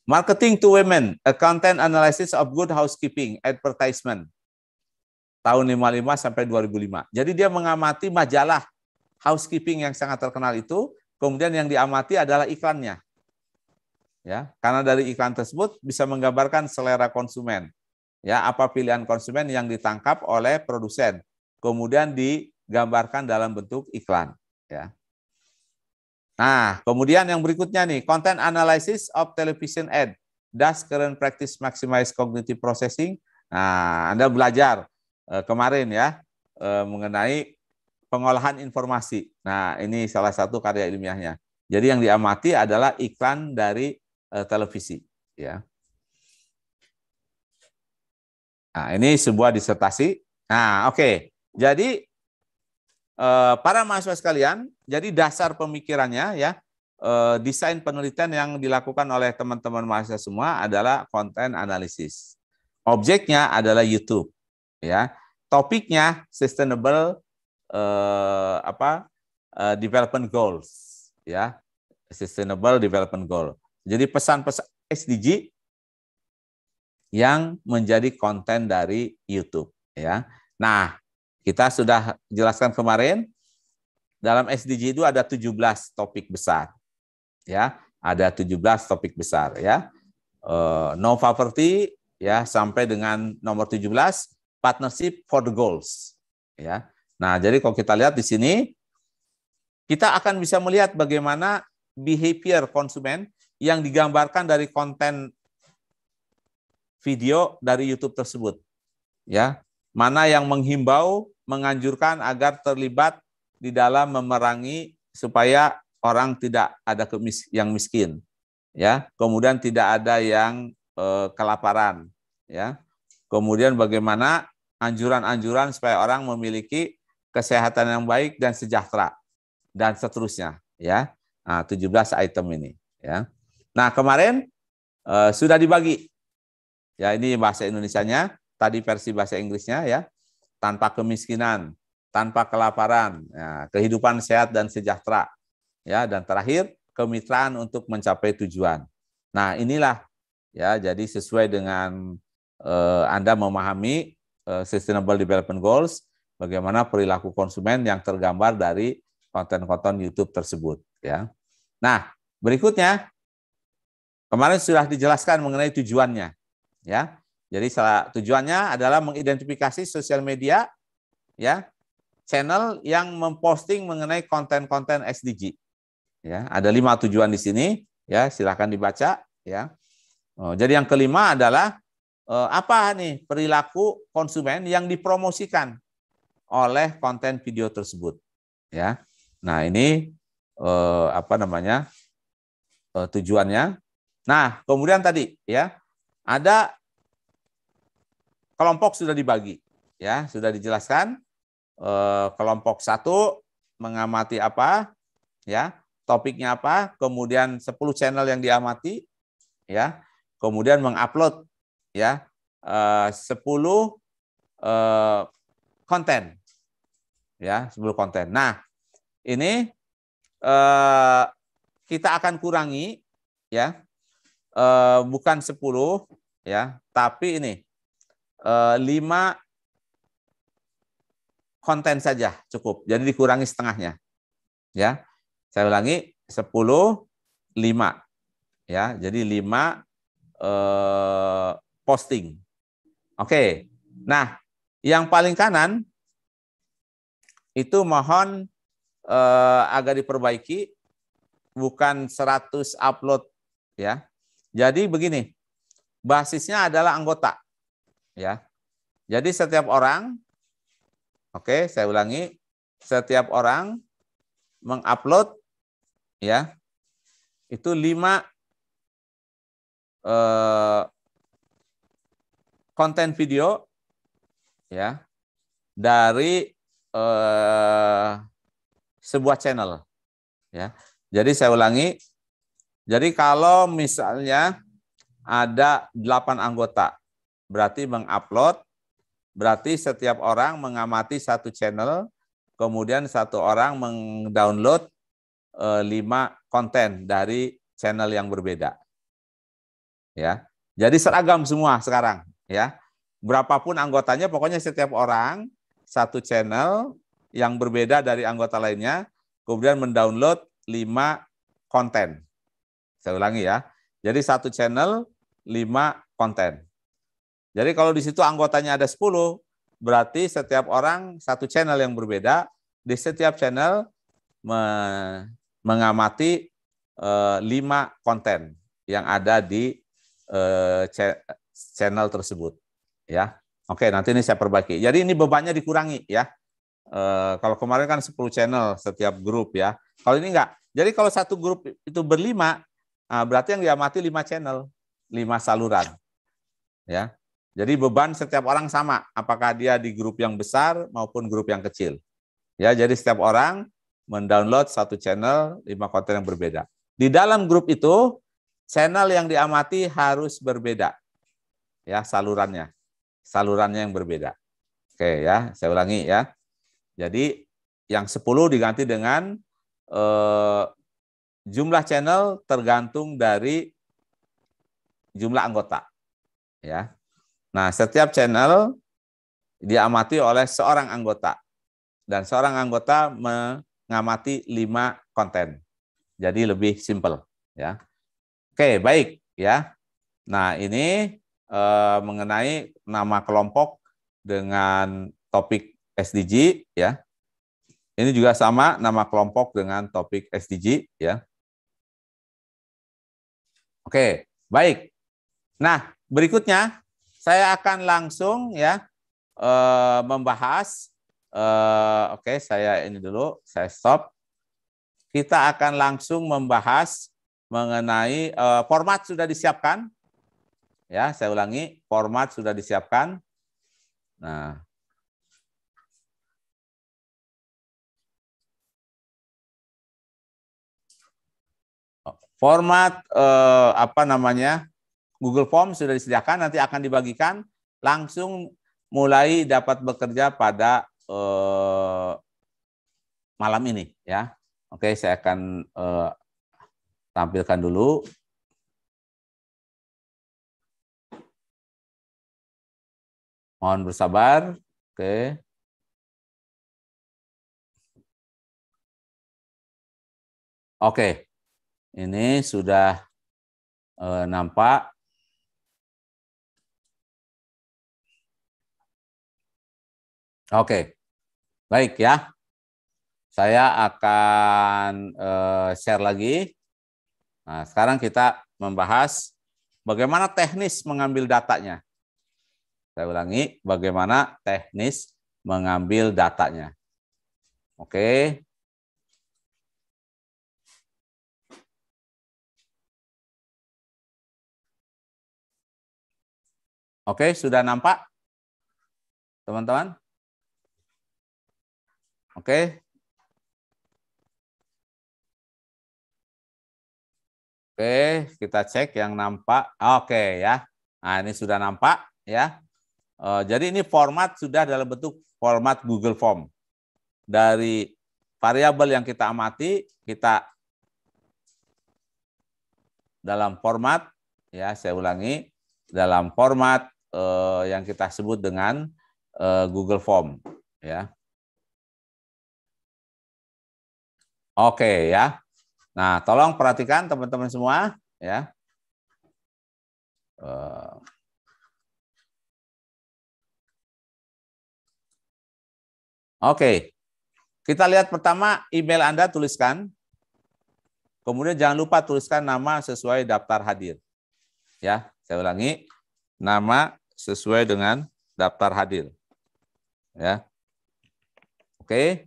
Marketing to Women, a content analysis of good housekeeping advertisement. Tahun 55 sampai 2005. Jadi dia mengamati majalah housekeeping yang sangat terkenal itu, kemudian yang diamati adalah iklannya. Ya, karena dari iklan tersebut bisa menggambarkan selera konsumen. Ya, apa pilihan konsumen yang ditangkap oleh produsen, kemudian digambarkan dalam bentuk iklan, ya. Nah, kemudian yang berikutnya nih, content analysis of television ad. Does current practice maximize cognitive processing? Nah, Anda belajar eh, kemarin ya eh, mengenai pengolahan informasi. Nah, ini salah satu karya ilmiahnya. Jadi yang diamati adalah iklan dari uh, televisi, ya. Nah, ini sebuah disertasi. Nah, oke. Okay. Jadi uh, para mahasiswa sekalian, jadi dasar pemikirannya ya, uh, desain penelitian yang dilakukan oleh teman-teman mahasiswa semua adalah konten analisis. Objeknya adalah YouTube, ya. Topiknya sustainable uh, apa uh, development goals ya sustainable development goal jadi pesan-pesan SDG yang menjadi konten dari YouTube ya nah kita sudah jelaskan kemarin dalam SDG itu ada 17 topik besar ya ada 17 topik besar ya uh, no poverty ya sampai dengan nomor 17 partnership for the goals ya Nah, jadi kalau kita lihat di sini, kita akan bisa melihat bagaimana behavior konsumen yang digambarkan dari konten video dari YouTube tersebut. Ya, mana yang menghimbau, menganjurkan agar terlibat di dalam memerangi supaya orang tidak ada yang miskin. Ya, kemudian tidak ada yang eh, kelaparan, ya. Kemudian bagaimana anjuran-anjuran supaya orang memiliki kesehatan yang baik dan sejahtera dan seterusnya ya. Nah, 17 item ini ya. Nah, kemarin eh, sudah dibagi. Ya, ini bahasa Indonesia nya tadi versi bahasa Inggrisnya ya. Tanpa kemiskinan, tanpa kelaparan, ya, kehidupan sehat dan sejahtera. Ya, dan terakhir kemitraan untuk mencapai tujuan. Nah, inilah ya jadi sesuai dengan eh, Anda memahami eh, sustainable development goals bagaimana perilaku konsumen yang tergambar dari konten-konten YouTube tersebut ya. Nah, berikutnya kemarin sudah dijelaskan mengenai tujuannya ya. Jadi salah tujuannya adalah mengidentifikasi sosial media ya channel yang memposting mengenai konten-konten SDG. Ya, ada lima tujuan di sini ya, silahkan dibaca ya. Oh, jadi yang kelima adalah eh, apa nih perilaku konsumen yang dipromosikan oleh konten video tersebut. Ya. Nah, ini eh, apa namanya? Eh, tujuannya. Nah, kemudian tadi ya, ada kelompok sudah dibagi, ya, sudah dijelaskan eh, kelompok satu mengamati apa, ya, topiknya apa, kemudian 10 channel yang diamati, ya, kemudian mengupload ya eh, 10 eh, konten ya, 10 konten. Nah, ini eh, kita akan kurangi ya. Eh, bukan 10 ya, tapi ini eh, 5 konten saja cukup. Jadi dikurangi setengahnya. Ya. Saya ulangi 10 5 ya. Jadi 5 eh, posting. Oke. Nah, yang paling kanan itu mohon eh, agar diperbaiki bukan 100 upload ya. Jadi begini, basisnya adalah anggota ya. Jadi setiap orang Oke, saya ulangi. Setiap orang mengupload ya itu lima eh, konten video ya dari uh, sebuah channel. Ya. Jadi saya ulangi. Jadi kalau misalnya ada 8 anggota, berarti mengupload, berarti setiap orang mengamati satu channel, kemudian satu orang mengdownload eh, lima konten dari channel yang berbeda. Ya. Jadi seragam semua sekarang, ya. Berapapun anggotanya pokoknya setiap orang satu channel yang berbeda dari anggota lainnya, kemudian mendownload lima konten. Saya ulangi ya. Jadi satu channel lima konten. Jadi kalau di situ anggotanya ada sepuluh, berarti setiap orang satu channel yang berbeda, di setiap channel me mengamati eh, lima konten yang ada di eh, channel tersebut ya Oke, nanti ini saya perbaiki. Jadi ini bebannya dikurangi ya. E, kalau kemarin kan 10 channel setiap grup ya. Kalau ini enggak. Jadi kalau satu grup itu berlima, ah, berarti yang diamati lima channel, lima saluran. Ya. Jadi beban setiap orang sama, apakah dia di grup yang besar maupun grup yang kecil. Ya, jadi setiap orang mendownload satu channel lima konten yang berbeda. Di dalam grup itu channel yang diamati harus berbeda. Ya, salurannya salurannya yang berbeda. Oke ya, saya ulangi ya. Jadi yang 10 diganti dengan eh, jumlah channel tergantung dari jumlah anggota. Ya. Nah, setiap channel diamati oleh seorang anggota dan seorang anggota mengamati lima konten. Jadi lebih simpel ya. Oke, baik ya. Nah, ini eh, mengenai nama kelompok dengan topik SDG ya. Ini juga sama nama kelompok dengan topik SDG ya. Oke, baik. Nah, berikutnya saya akan langsung ya eh, membahas eh, oke, saya ini dulu, saya stop. Kita akan langsung membahas mengenai eh, format sudah disiapkan Ya, saya ulangi, format sudah disiapkan. Nah, format eh, apa namanya Google Form sudah disediakan nanti akan dibagikan langsung mulai dapat bekerja pada eh, malam ini ya oke saya akan eh, tampilkan dulu Mohon bersabar. Oke. Oke. Ini sudah uh, nampak Oke, baik ya. Saya akan uh, share lagi. Nah, sekarang kita membahas bagaimana teknis mengambil datanya. Saya ulangi, bagaimana teknis mengambil datanya. Oke. Oke, sudah nampak? Teman-teman? Oke. Oke, kita cek yang nampak. Oke ya. Nah, ini sudah nampak ya. Eh, jadi ini format sudah dalam bentuk format Google Form. Dari variabel yang kita amati, kita dalam format, ya saya ulangi, dalam format eh, yang kita sebut dengan eh, Google Form. ya. Oke ya. Nah, tolong perhatikan teman-teman semua ya. Uh. Oke. Kita lihat pertama email Anda tuliskan. Kemudian jangan lupa tuliskan nama sesuai daftar hadir. Ya, saya ulangi. Nama sesuai dengan daftar hadir. Ya. Oke.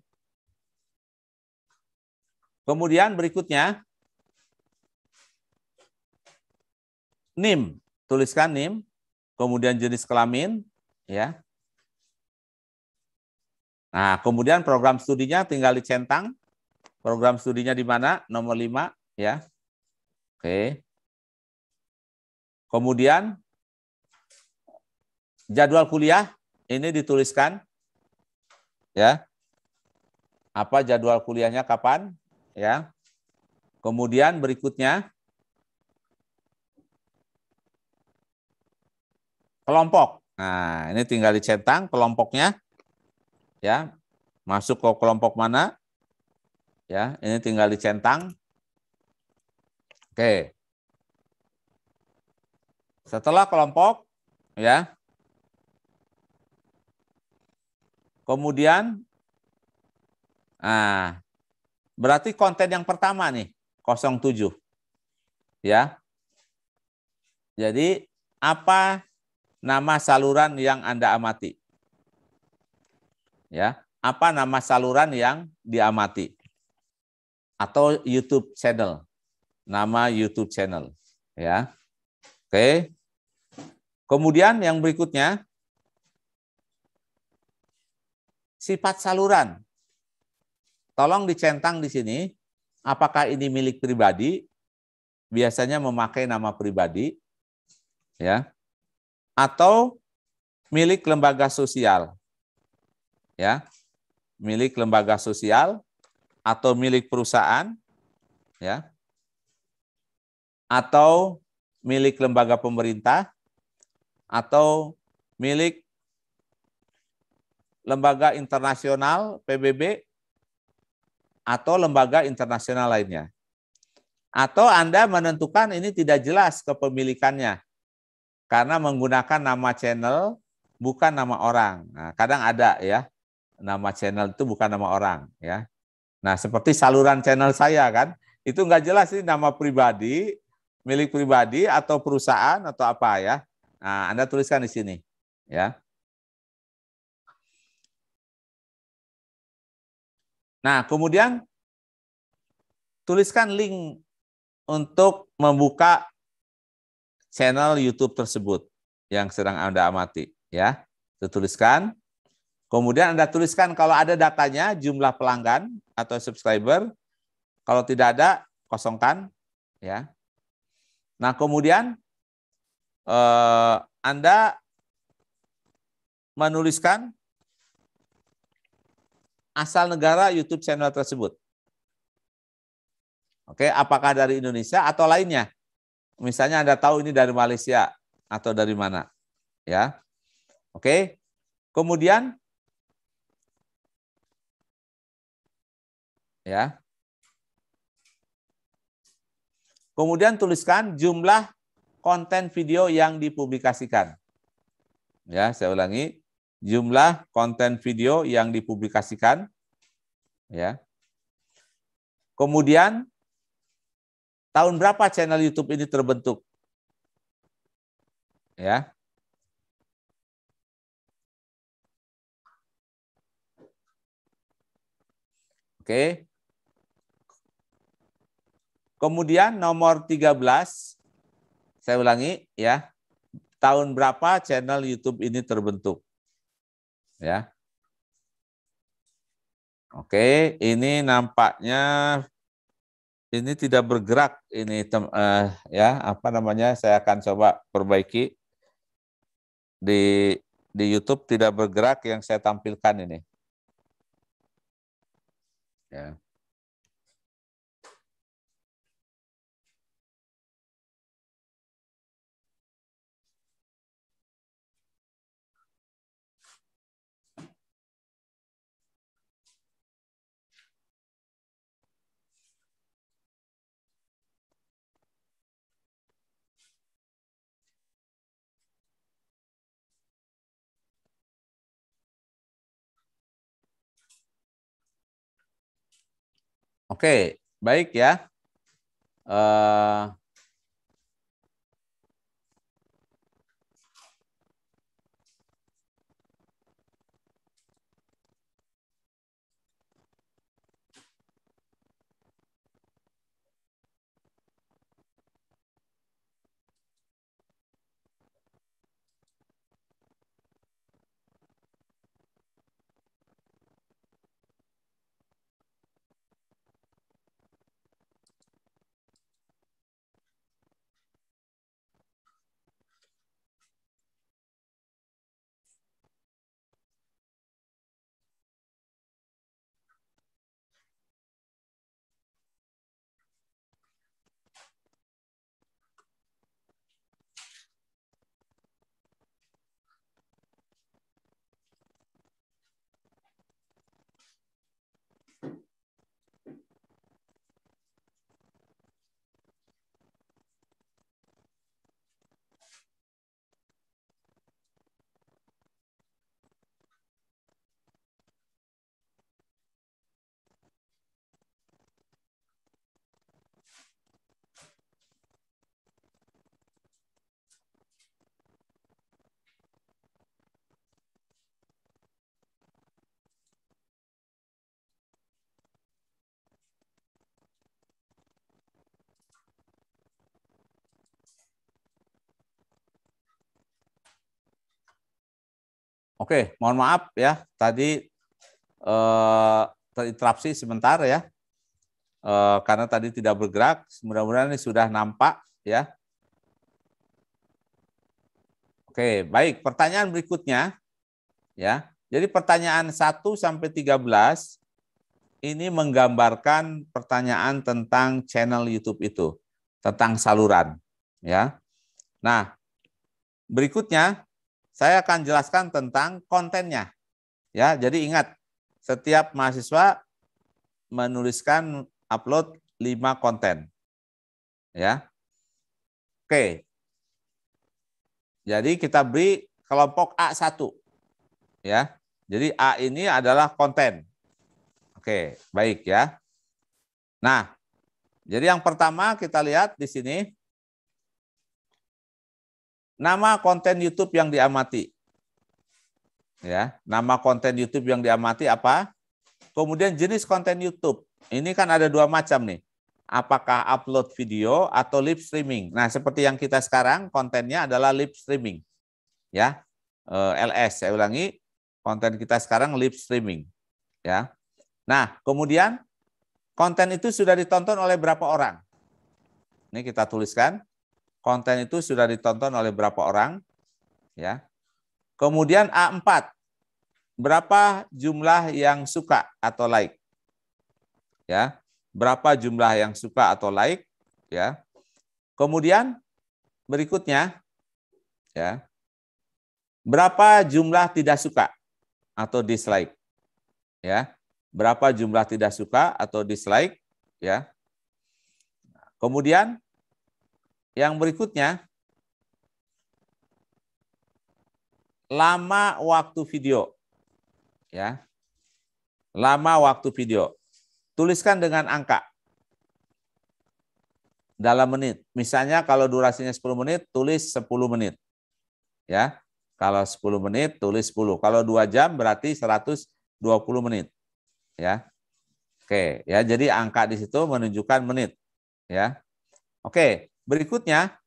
Kemudian berikutnya NIM, tuliskan NIM, kemudian jenis kelamin, ya. Nah, kemudian program studinya tinggal dicentang. Program studinya di mana? Nomor 5, ya. Oke. Kemudian jadwal kuliah ini dituliskan ya. Apa jadwal kuliahnya kapan? Ya. Kemudian berikutnya kelompok. Nah, ini tinggal dicentang kelompoknya ya masuk ke kelompok mana ya ini tinggal dicentang oke setelah kelompok ya kemudian ah, berarti konten yang pertama nih 07 ya jadi apa nama saluran yang Anda amati ya apa nama saluran yang diamati atau YouTube channel nama YouTube channel ya oke kemudian yang berikutnya sifat saluran tolong dicentang di sini apakah ini milik pribadi biasanya memakai nama pribadi ya atau milik lembaga sosial ya milik lembaga sosial atau milik perusahaan ya atau milik lembaga pemerintah atau milik lembaga internasional PBB atau lembaga internasional lainnya. Atau Anda menentukan ini tidak jelas kepemilikannya karena menggunakan nama channel bukan nama orang. Nah, kadang ada ya Nama channel itu bukan nama orang ya. Nah, seperti saluran channel saya kan, itu nggak jelas sih nama pribadi, milik pribadi atau perusahaan atau apa ya. Nah, Anda tuliskan di sini ya. Nah, kemudian tuliskan link untuk membuka channel YouTube tersebut yang sedang Anda amati ya. tuliskan Kemudian Anda tuliskan kalau ada datanya, jumlah pelanggan atau subscriber. Kalau tidak ada, kosongkan. ya. Nah, kemudian eh, Anda menuliskan asal negara YouTube channel tersebut. Oke, apakah dari Indonesia atau lainnya? Misalnya Anda tahu ini dari Malaysia atau dari mana, ya. Oke. Kemudian Ya. Kemudian tuliskan jumlah konten video yang dipublikasikan. Ya, saya ulangi, jumlah konten video yang dipublikasikan. Ya. Kemudian tahun berapa channel YouTube ini terbentuk? Ya. Oke. Kemudian nomor 13, saya ulangi ya, tahun berapa channel YouTube ini terbentuk? Ya. Oke, ini nampaknya ini tidak bergerak ini tem, eh, ya apa namanya saya akan coba perbaiki di di YouTube tidak bergerak yang saya tampilkan ini. Ya. Oke, baik ya. Uh, Oke, mohon maaf ya tadi eh, terinterupsi sebentar ya eh, karena tadi tidak bergerak. Mudah-mudahan ini sudah nampak ya. Oke, baik. Pertanyaan berikutnya ya. Jadi pertanyaan 1 sampai 13 ini menggambarkan pertanyaan tentang channel YouTube itu, tentang saluran ya. Nah, berikutnya saya akan jelaskan tentang kontennya. Ya, jadi ingat setiap mahasiswa menuliskan upload 5 konten. Ya. Oke. Jadi kita beri kelompok A1. Ya. Jadi A ini adalah konten. Oke, baik ya. Nah, jadi yang pertama kita lihat di sini Nama konten YouTube yang diamati. Ya, nama konten YouTube yang diamati apa? Kemudian jenis konten YouTube. Ini kan ada dua macam nih. Apakah upload video atau live streaming? Nah, seperti yang kita sekarang kontennya adalah live streaming. Ya. Eh, LS saya ulangi, konten kita sekarang live streaming. Ya. Nah, kemudian konten itu sudah ditonton oleh berapa orang? Ini kita tuliskan konten itu sudah ditonton oleh berapa orang, ya. Kemudian A4, berapa jumlah yang suka atau like, ya. Berapa jumlah yang suka atau like, ya. Kemudian berikutnya, ya. Berapa jumlah tidak suka atau dislike, ya. Berapa jumlah tidak suka atau dislike, ya. Kemudian yang berikutnya, lama waktu video. Ya. Lama waktu video. Tuliskan dengan angka. Dalam menit. Misalnya kalau durasinya 10 menit, tulis 10 menit. Ya. Kalau 10 menit, tulis 10. Kalau 2 jam berarti 120 menit. Ya. Oke, ya jadi angka di situ menunjukkan menit, ya. Oke. Berikutnya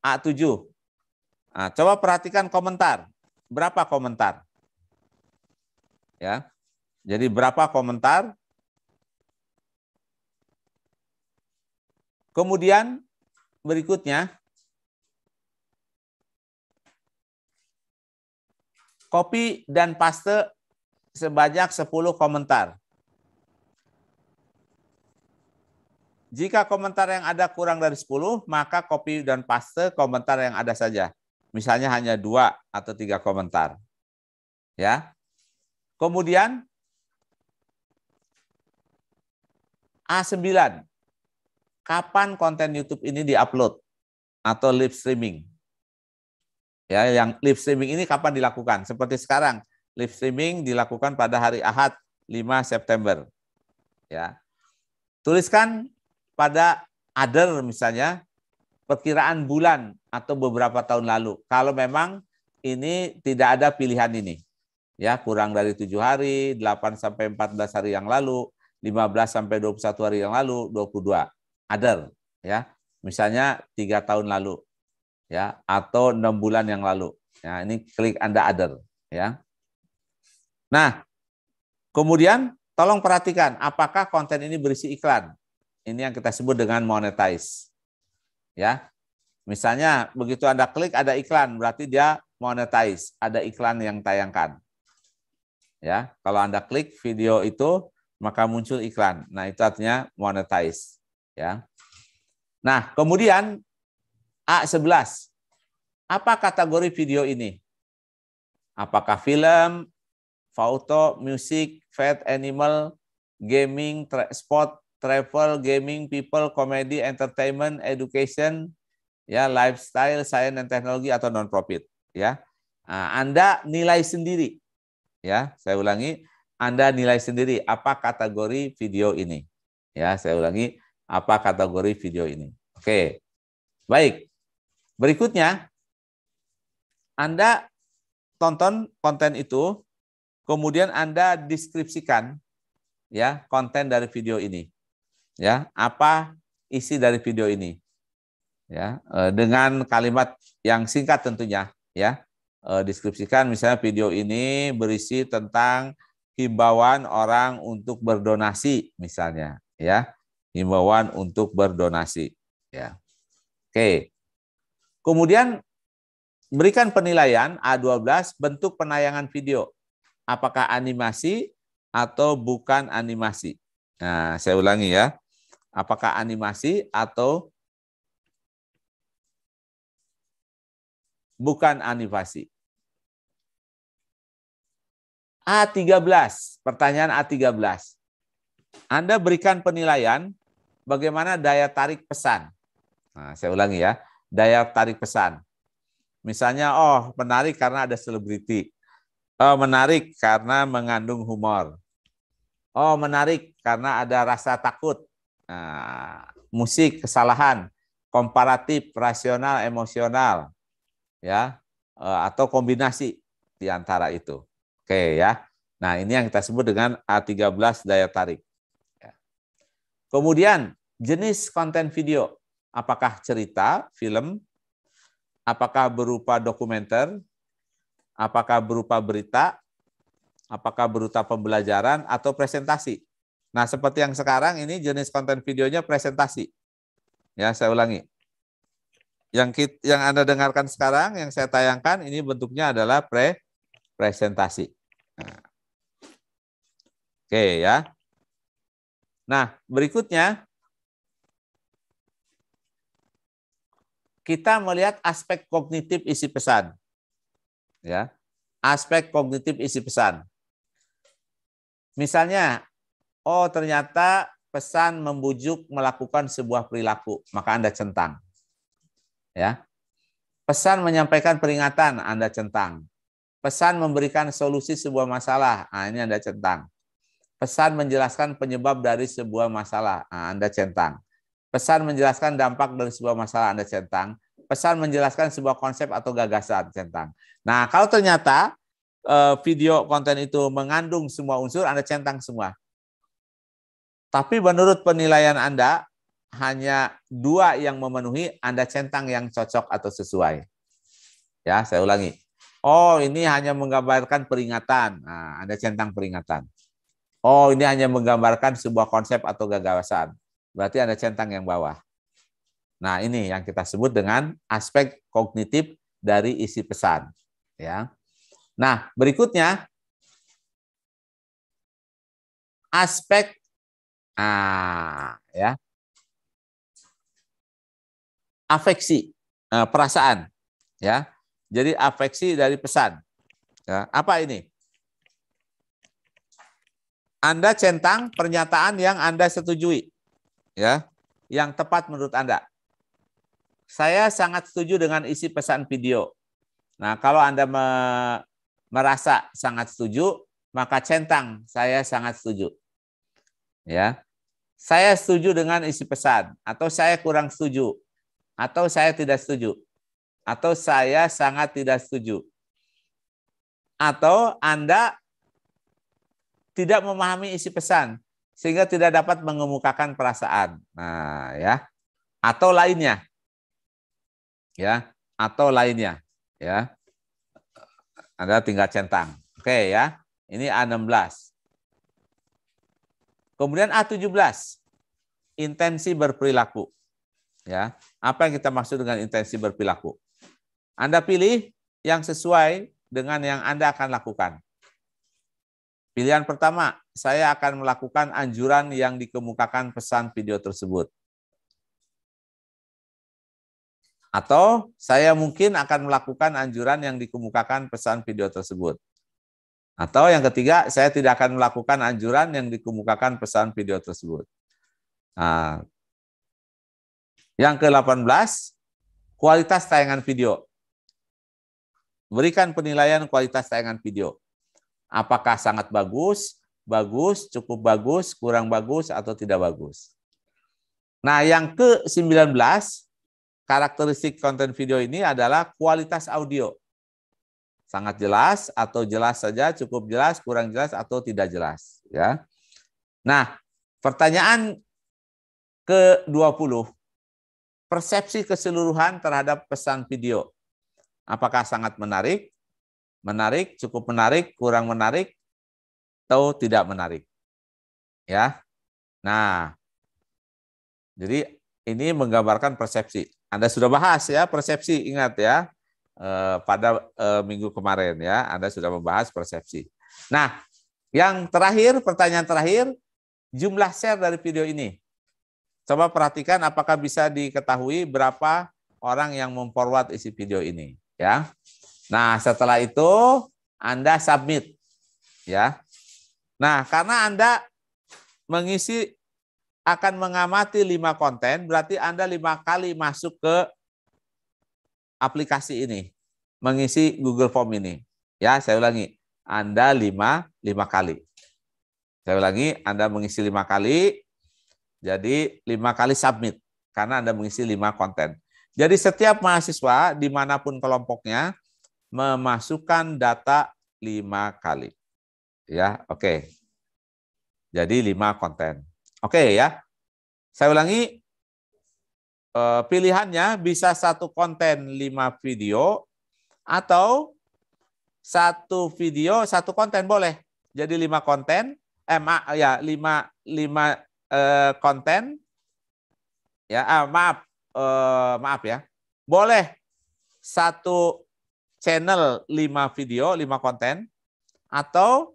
A7. Nah, coba perhatikan komentar. Berapa komentar? Ya. Jadi berapa komentar? Kemudian berikutnya copy dan paste sebanyak 10 komentar. Jika komentar yang ada kurang dari 10, maka copy dan paste komentar yang ada saja. Misalnya hanya dua atau tiga komentar. Ya. Kemudian A9. Kapan konten YouTube ini diupload atau live streaming? Ya, yang live streaming ini kapan dilakukan? Seperti sekarang, live streaming dilakukan pada hari Ahad 5 September. Ya. Tuliskan pada other misalnya perkiraan bulan atau beberapa tahun lalu. Kalau memang ini tidak ada pilihan ini. Ya, kurang dari tujuh hari, 8 sampai 14 hari yang lalu, 15 sampai 21 hari yang lalu, 22. Other, ya. Misalnya tiga tahun lalu, ya, atau enam bulan yang lalu. Ya, ini klik Anda other, ya. Nah, kemudian tolong perhatikan apakah konten ini berisi iklan. Ini yang kita sebut dengan monetize. Ya. Misalnya begitu Anda klik ada iklan, berarti dia monetize, ada iklan yang tayangkan. Ya, kalau Anda klik video itu maka muncul iklan. Nah, itu artinya monetize, ya. Nah, kemudian A11. Apa kategori video ini? Apakah film, foto, musik, fat animal, gaming, sport, travel, gaming, people, comedy, entertainment, education, ya lifestyle, science and technology atau non profit, ya. Ah, Anda nilai sendiri, ya. Saya ulangi, Anda nilai sendiri apa kategori video ini, ya. Saya ulangi, apa kategori video ini. Oke, baik. Berikutnya, Anda tonton konten itu, kemudian Anda deskripsikan ya konten dari video ini ya apa isi dari video ini ya eh, dengan kalimat yang singkat tentunya ya eh, deskripsikan misalnya video ini berisi tentang himbauan orang untuk berdonasi misalnya ya himbauan untuk berdonasi ya oke kemudian berikan penilaian A12 bentuk penayangan video apakah animasi atau bukan animasi nah saya ulangi ya Apakah animasi atau bukan animasi? A13, pertanyaan A13. Anda berikan penilaian bagaimana daya tarik pesan. Nah, saya ulangi ya, daya tarik pesan. Misalnya, oh menarik karena ada selebriti. Oh menarik karena mengandung humor. Oh menarik karena ada rasa takut. Eh, musik kesalahan komparatif, rasional, emosional, ya eh, atau kombinasi di antara itu. Oke ya. Nah ini yang kita sebut dengan A13 daya tarik. Ya. Kemudian jenis konten video, apakah cerita, film, apakah berupa dokumenter, apakah berupa berita, apakah berupa pembelajaran atau presentasi. Nah, seperti yang sekarang ini jenis konten videonya presentasi. Ya, saya ulangi. Yang kita, yang Anda dengarkan sekarang, yang saya tayangkan ini bentuknya adalah pre presentasi. Nah. Oke, ya. Nah, berikutnya kita melihat aspek kognitif isi pesan. Ya. Aspek kognitif isi pesan. Misalnya oh ternyata pesan membujuk melakukan sebuah perilaku, maka Anda centang. Ya. Pesan menyampaikan peringatan, Anda centang. Pesan memberikan solusi sebuah masalah, nah, ini Anda centang. Pesan menjelaskan penyebab dari sebuah masalah, nah, Anda centang. Pesan menjelaskan dampak dari sebuah masalah, Anda centang. Pesan menjelaskan sebuah konsep atau gagasan, centang. Nah, kalau ternyata eh, video konten itu mengandung semua unsur, Anda centang semua tapi menurut penilaian Anda, hanya dua yang memenuhi, Anda centang yang cocok atau sesuai. Ya, saya ulangi. Oh, ini hanya menggambarkan peringatan. Nah, Anda centang peringatan. Oh, ini hanya menggambarkan sebuah konsep atau gagasan. Berarti Anda centang yang bawah. Nah, ini yang kita sebut dengan aspek kognitif dari isi pesan, ya. Nah, berikutnya aspek Ah, ya. Afeksi, eh, perasaan, ya. Jadi afeksi dari pesan. Ya, apa ini? Anda centang pernyataan yang Anda setujui, ya, yang tepat menurut Anda. Saya sangat setuju dengan isi pesan video. Nah, kalau Anda me merasa sangat setuju, maka centang saya sangat setuju. Ya. Saya setuju dengan isi pesan atau saya kurang setuju atau saya tidak setuju atau saya sangat tidak setuju atau Anda tidak memahami isi pesan sehingga tidak dapat mengemukakan perasaan. Nah, ya. Atau lainnya. Ya, atau lainnya, ya. Anda tinggal centang. Oke, ya. Ini A16. Kemudian A17, intensi berperilaku. Ya, apa yang kita maksud dengan intensi berperilaku? Anda pilih yang sesuai dengan yang Anda akan lakukan. Pilihan pertama, saya akan melakukan anjuran yang dikemukakan pesan video tersebut. Atau saya mungkin akan melakukan anjuran yang dikemukakan pesan video tersebut. Atau yang ketiga, saya tidak akan melakukan anjuran yang dikemukakan pesan video tersebut. Nah, yang ke-18, kualitas tayangan video. Berikan penilaian kualitas tayangan video. Apakah sangat bagus, bagus, cukup bagus, kurang bagus, atau tidak bagus. Nah, yang ke-19, karakteristik konten video ini adalah kualitas audio sangat jelas atau jelas saja, cukup jelas, kurang jelas atau tidak jelas, ya. Nah, pertanyaan ke-20. Persepsi keseluruhan terhadap pesan video. Apakah sangat menarik? Menarik, cukup menarik, kurang menarik atau tidak menarik? Ya. Nah, jadi ini menggambarkan persepsi. Anda sudah bahas ya persepsi, ingat ya. Eh, pada eh, minggu kemarin ya. Anda sudah membahas persepsi. Nah, yang terakhir, pertanyaan terakhir, jumlah share dari video ini. Coba perhatikan apakah bisa diketahui berapa orang yang memforward isi video ini ya. Nah, setelah itu Anda submit ya. Nah, karena Anda mengisi akan mengamati lima konten, berarti Anda lima kali masuk ke aplikasi ini, mengisi Google Form ini. Ya, saya ulangi, Anda lima, lima kali. Saya ulangi, Anda mengisi lima kali, jadi lima kali submit, karena Anda mengisi lima konten. Jadi setiap mahasiswa, dimanapun kelompoknya, memasukkan data lima kali. Ya, oke. Okay. Jadi lima konten. Oke okay, ya. Saya ulangi, Eh, pilihannya bisa satu konten lima video atau satu video satu konten boleh. Jadi lima konten, eh ma ya lima lima eh, konten, ya ah, maaf eh, maaf ya, boleh satu channel lima video lima konten atau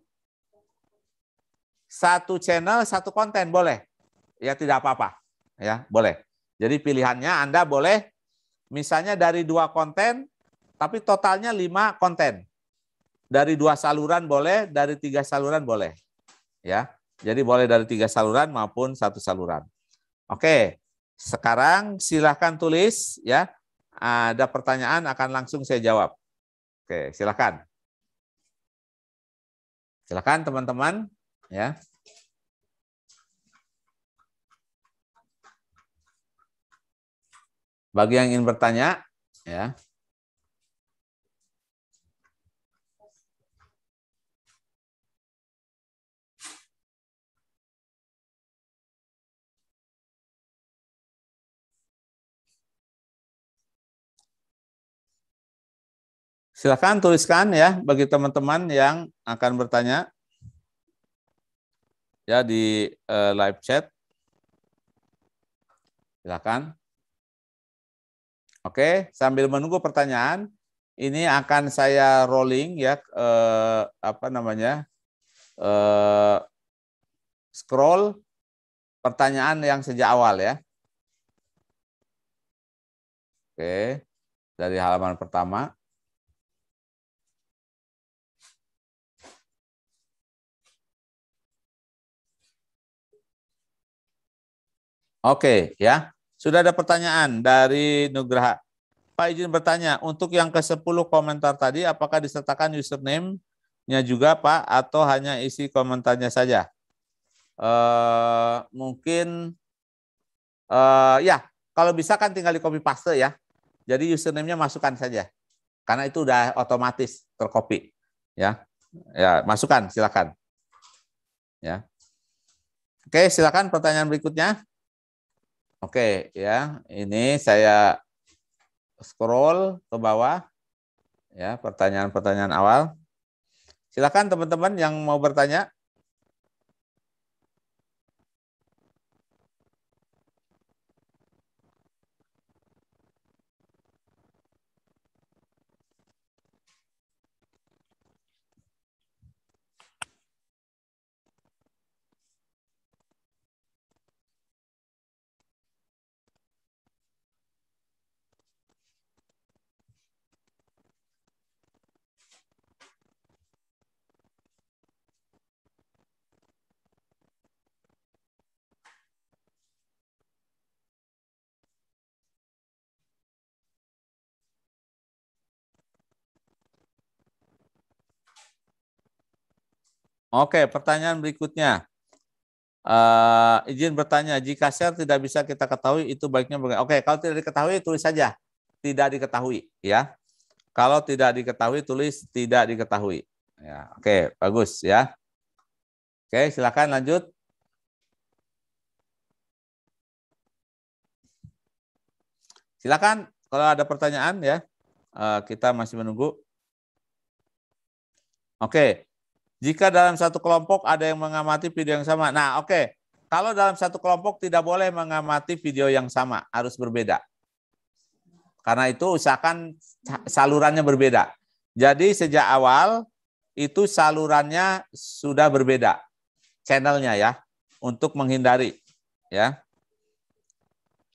satu channel satu konten boleh ya tidak apa-apa ya boleh jadi pilihannya Anda boleh misalnya dari dua konten, tapi totalnya lima konten. Dari dua saluran boleh, dari tiga saluran boleh. ya. Jadi boleh dari tiga saluran maupun satu saluran. Oke, sekarang silahkan tulis ya. Ada pertanyaan akan langsung saya jawab. Oke, silahkan. Silahkan teman-teman ya. Bagi yang ingin bertanya, ya. Silakan tuliskan ya bagi teman-teman yang akan bertanya ya di uh, live chat. Silakan. Oke, sambil menunggu pertanyaan, ini akan saya rolling ya eh, apa namanya? Eh, scroll pertanyaan yang sejak awal ya. Oke, dari halaman pertama. Oke, ya. Sudah ada pertanyaan dari Nugraha. Pak izin bertanya, untuk yang ke-10 komentar tadi, apakah disertakan username-nya juga Pak, atau hanya isi komentarnya saja? E, mungkin, e, ya, kalau bisa kan tinggal di copy paste ya. Jadi username-nya masukkan saja. Karena itu udah otomatis tercopy. Ya, ya masukkan silakan. Ya. Oke, silakan pertanyaan berikutnya. Oke, ya. Ini saya scroll ke bawah. Ya, pertanyaan-pertanyaan awal. Silakan teman-teman yang mau bertanya. Oke, pertanyaan berikutnya. Uh, izin bertanya, jika share tidak bisa kita ketahui, itu baiknya bagaimana? Oke, kalau tidak diketahui, tulis saja. Tidak diketahui, ya. Kalau tidak diketahui, tulis tidak diketahui. Ya, oke, bagus ya. Oke, silakan lanjut. Silakan kalau ada pertanyaan ya. Eh, kita masih menunggu. Oke, jika dalam satu kelompok ada yang mengamati video yang sama. Nah, oke. Okay. Kalau dalam satu kelompok tidak boleh mengamati video yang sama, harus berbeda. Karena itu usahakan salurannya berbeda. Jadi sejak awal itu salurannya sudah berbeda channelnya ya untuk menghindari ya.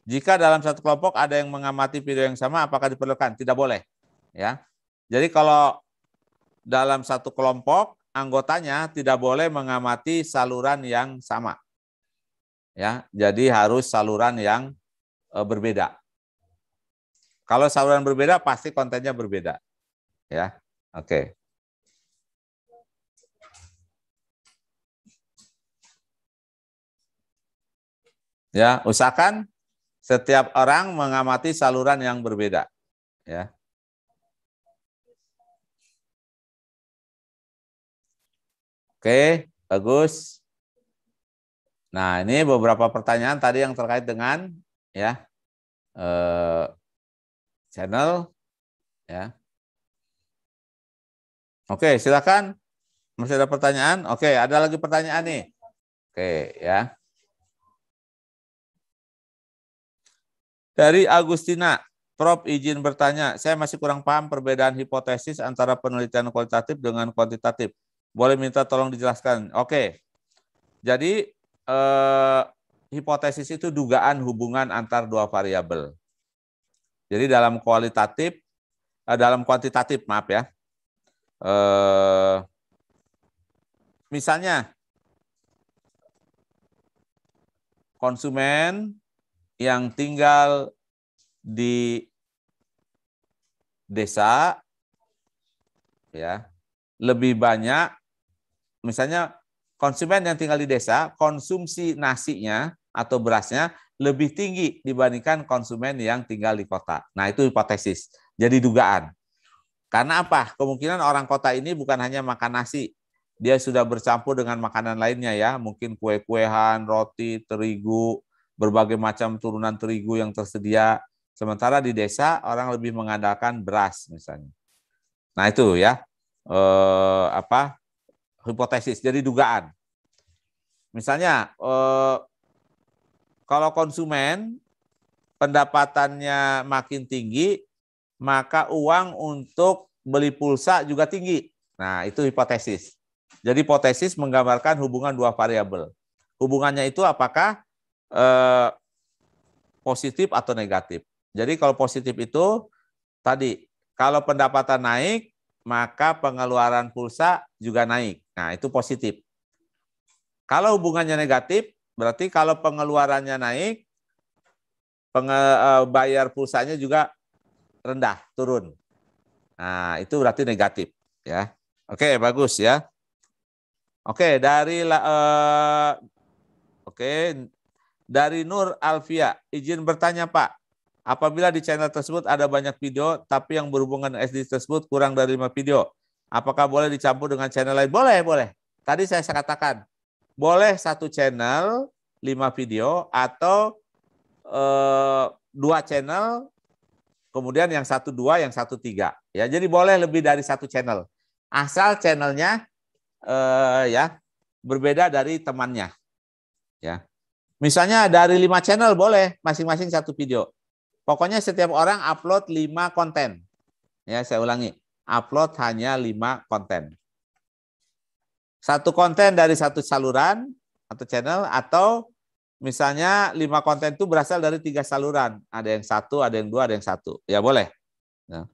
Jika dalam satu kelompok ada yang mengamati video yang sama, apakah diperlukan? Tidak boleh, ya. Jadi kalau dalam satu kelompok anggotanya tidak boleh mengamati saluran yang sama. Ya, jadi harus saluran yang e, berbeda. Kalau saluran berbeda pasti kontennya berbeda. Ya. Oke. Okay. Ya, usahakan setiap orang mengamati saluran yang berbeda. Ya. Oke, bagus. Nah, ini beberapa pertanyaan tadi yang terkait dengan ya eh, channel ya. Oke, silakan. Masih ada pertanyaan? Oke, ada lagi pertanyaan nih. Oke, ya. Dari Agustina, Prof izin bertanya, saya masih kurang paham perbedaan hipotesis antara penelitian kualitatif dengan kuantitatif. Boleh minta tolong dijelaskan. Oke. Jadi eh, hipotesis itu dugaan hubungan antar dua variabel. Jadi dalam kualitatif eh, dalam kuantitatif maaf ya. Eh, misalnya konsumen yang tinggal di desa ya lebih banyak misalnya konsumen yang tinggal di desa, konsumsi nasinya atau berasnya lebih tinggi dibandingkan konsumen yang tinggal di kota. Nah, itu hipotesis. Jadi dugaan. Karena apa? Kemungkinan orang kota ini bukan hanya makan nasi, dia sudah bercampur dengan makanan lainnya ya, mungkin kue-kuehan, roti, terigu, berbagai macam turunan terigu yang tersedia. Sementara di desa orang lebih mengandalkan beras misalnya. Nah, itu ya. Eh, apa hipotesis, jadi dugaan. Misalnya, eh, kalau konsumen pendapatannya makin tinggi, maka uang untuk beli pulsa juga tinggi. Nah, itu hipotesis. Jadi hipotesis menggambarkan hubungan dua variabel. Hubungannya itu apakah eh, positif atau negatif. Jadi kalau positif itu tadi kalau pendapatan naik, maka pengeluaran pulsa juga naik. Nah, itu positif. Kalau hubungannya negatif, berarti kalau pengeluarannya naik, eh, bayar pulsanya juga rendah, turun. Nah, itu berarti negatif, ya. Oke, bagus ya. Oke, dari uh, Oke, dari Nur Alfia, izin bertanya Pak, apabila di channel tersebut ada banyak video, tapi yang berhubungan SD tersebut kurang dari 5 video, Apakah boleh dicampur dengan channel lain? Boleh, boleh. Tadi saya katakan, boleh satu channel, lima video, atau eh, dua channel, kemudian yang satu dua, yang satu tiga. Ya, jadi boleh lebih dari satu channel. Asal channelnya eh, ya berbeda dari temannya. Ya, Misalnya dari lima channel boleh, masing-masing satu video. Pokoknya setiap orang upload lima konten. Ya, saya ulangi upload hanya 5 konten. Satu konten dari satu saluran atau channel atau misalnya 5 konten itu berasal dari tiga saluran. Ada yang satu, ada yang dua, ada yang satu. Ya boleh. Ya.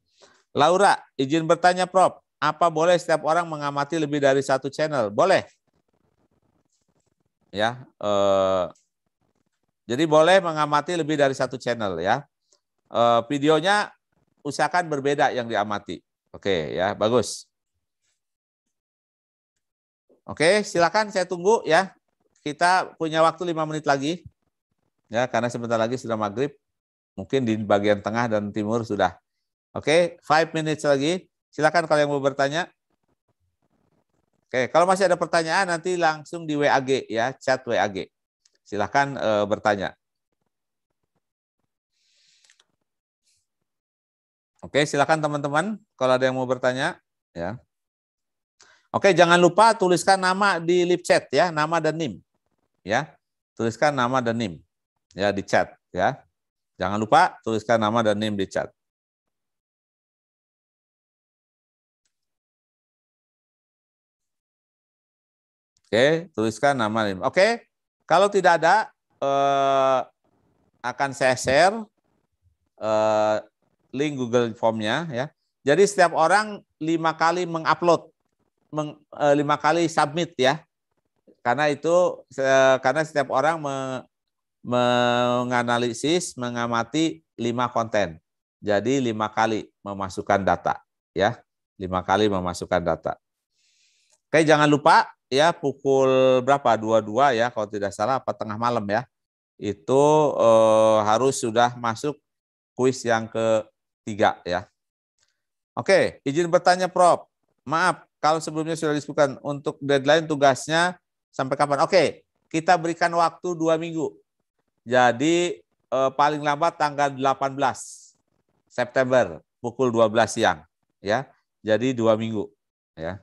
Laura, izin bertanya Prof. Apa boleh setiap orang mengamati lebih dari satu channel? Boleh. Ya, eh, jadi boleh mengamati lebih dari satu channel ya. Eh, videonya usahakan berbeda yang diamati. Oke, ya, bagus. Oke, silakan saya tunggu ya. Kita punya waktu lima menit lagi. Ya, karena sebentar lagi sudah maghrib. Mungkin di bagian tengah dan timur sudah. Oke, five minutes lagi. Silakan kalau yang mau bertanya. Oke, kalau masih ada pertanyaan nanti langsung di WAG ya, chat WAG. Silakan e, bertanya. Oke, silakan teman-teman kalau ada yang mau bertanya ya. Oke, jangan lupa tuliskan nama di live chat ya, nama dan NIM. Ya. Tuliskan nama dan NIM ya di chat ya. Jangan lupa tuliskan nama dan NIM di chat. Oke, tuliskan nama NIM. Oke. Kalau tidak ada eh, akan saya share eh, link Google Formnya ya. Jadi setiap orang lima kali mengupload, meng, e, lima kali submit ya, karena itu e, karena setiap orang me, menganalisis, mengamati lima konten. Jadi lima kali memasukkan data ya, lima kali memasukkan data. Oke, jangan lupa ya pukul berapa? dua dua ya kalau tidak salah apa tengah malam ya. Itu e, harus sudah masuk kuis yang ke tiga ya. Oke, izin bertanya Prof. Maaf kalau sebelumnya sudah disebutkan untuk deadline tugasnya sampai kapan? Oke, kita berikan waktu dua minggu. Jadi eh, paling lambat tanggal 18 September pukul 12 siang ya. Jadi dua minggu ya.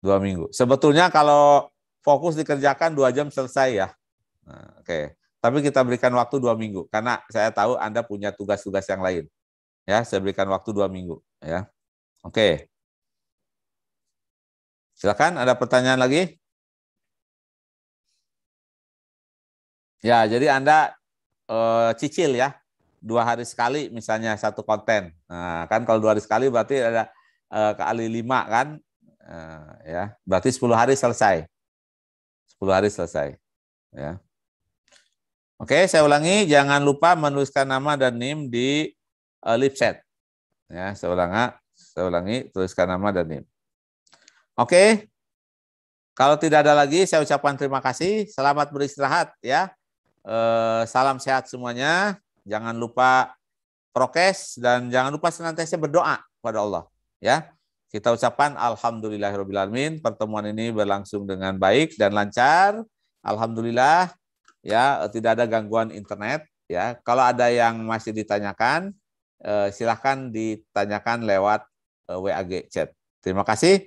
Dua minggu. Sebetulnya kalau fokus dikerjakan dua jam selesai ya. Nah, Oke, tapi kita berikan waktu dua minggu karena saya tahu Anda punya tugas-tugas yang lain. Ya, saya berikan waktu dua minggu. Ya, oke. Silakan. Ada pertanyaan lagi? Ya, jadi anda e, cicil ya dua hari sekali misalnya satu konten. Nah, kan kalau dua hari sekali berarti ada e, kali lima kan, e, ya berarti sepuluh hari selesai. Sepuluh hari selesai. Ya. Oke, saya ulangi, jangan lupa menuliskan nama dan NIM di uh, eh, Lipset. Ya, saya ulangi, saya ulangi tuliskan nama dan NIM. Oke. Kalau tidak ada lagi saya ucapkan terima kasih, selamat beristirahat ya. Eh, salam sehat semuanya. Jangan lupa prokes dan jangan lupa senantiasa berdoa kepada Allah ya. Kita ucapkan alhamdulillahirobbilalamin. Pertemuan ini berlangsung dengan baik dan lancar. Alhamdulillah ya tidak ada gangguan internet ya. Kalau ada yang masih ditanyakan Eh, silahkan ditanyakan lewat eh, WA WAG chat. Terima kasih.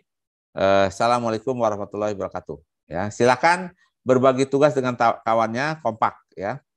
Eh, Assalamualaikum warahmatullahi wabarakatuh. Ya, silahkan berbagi tugas dengan kawannya kompak ya.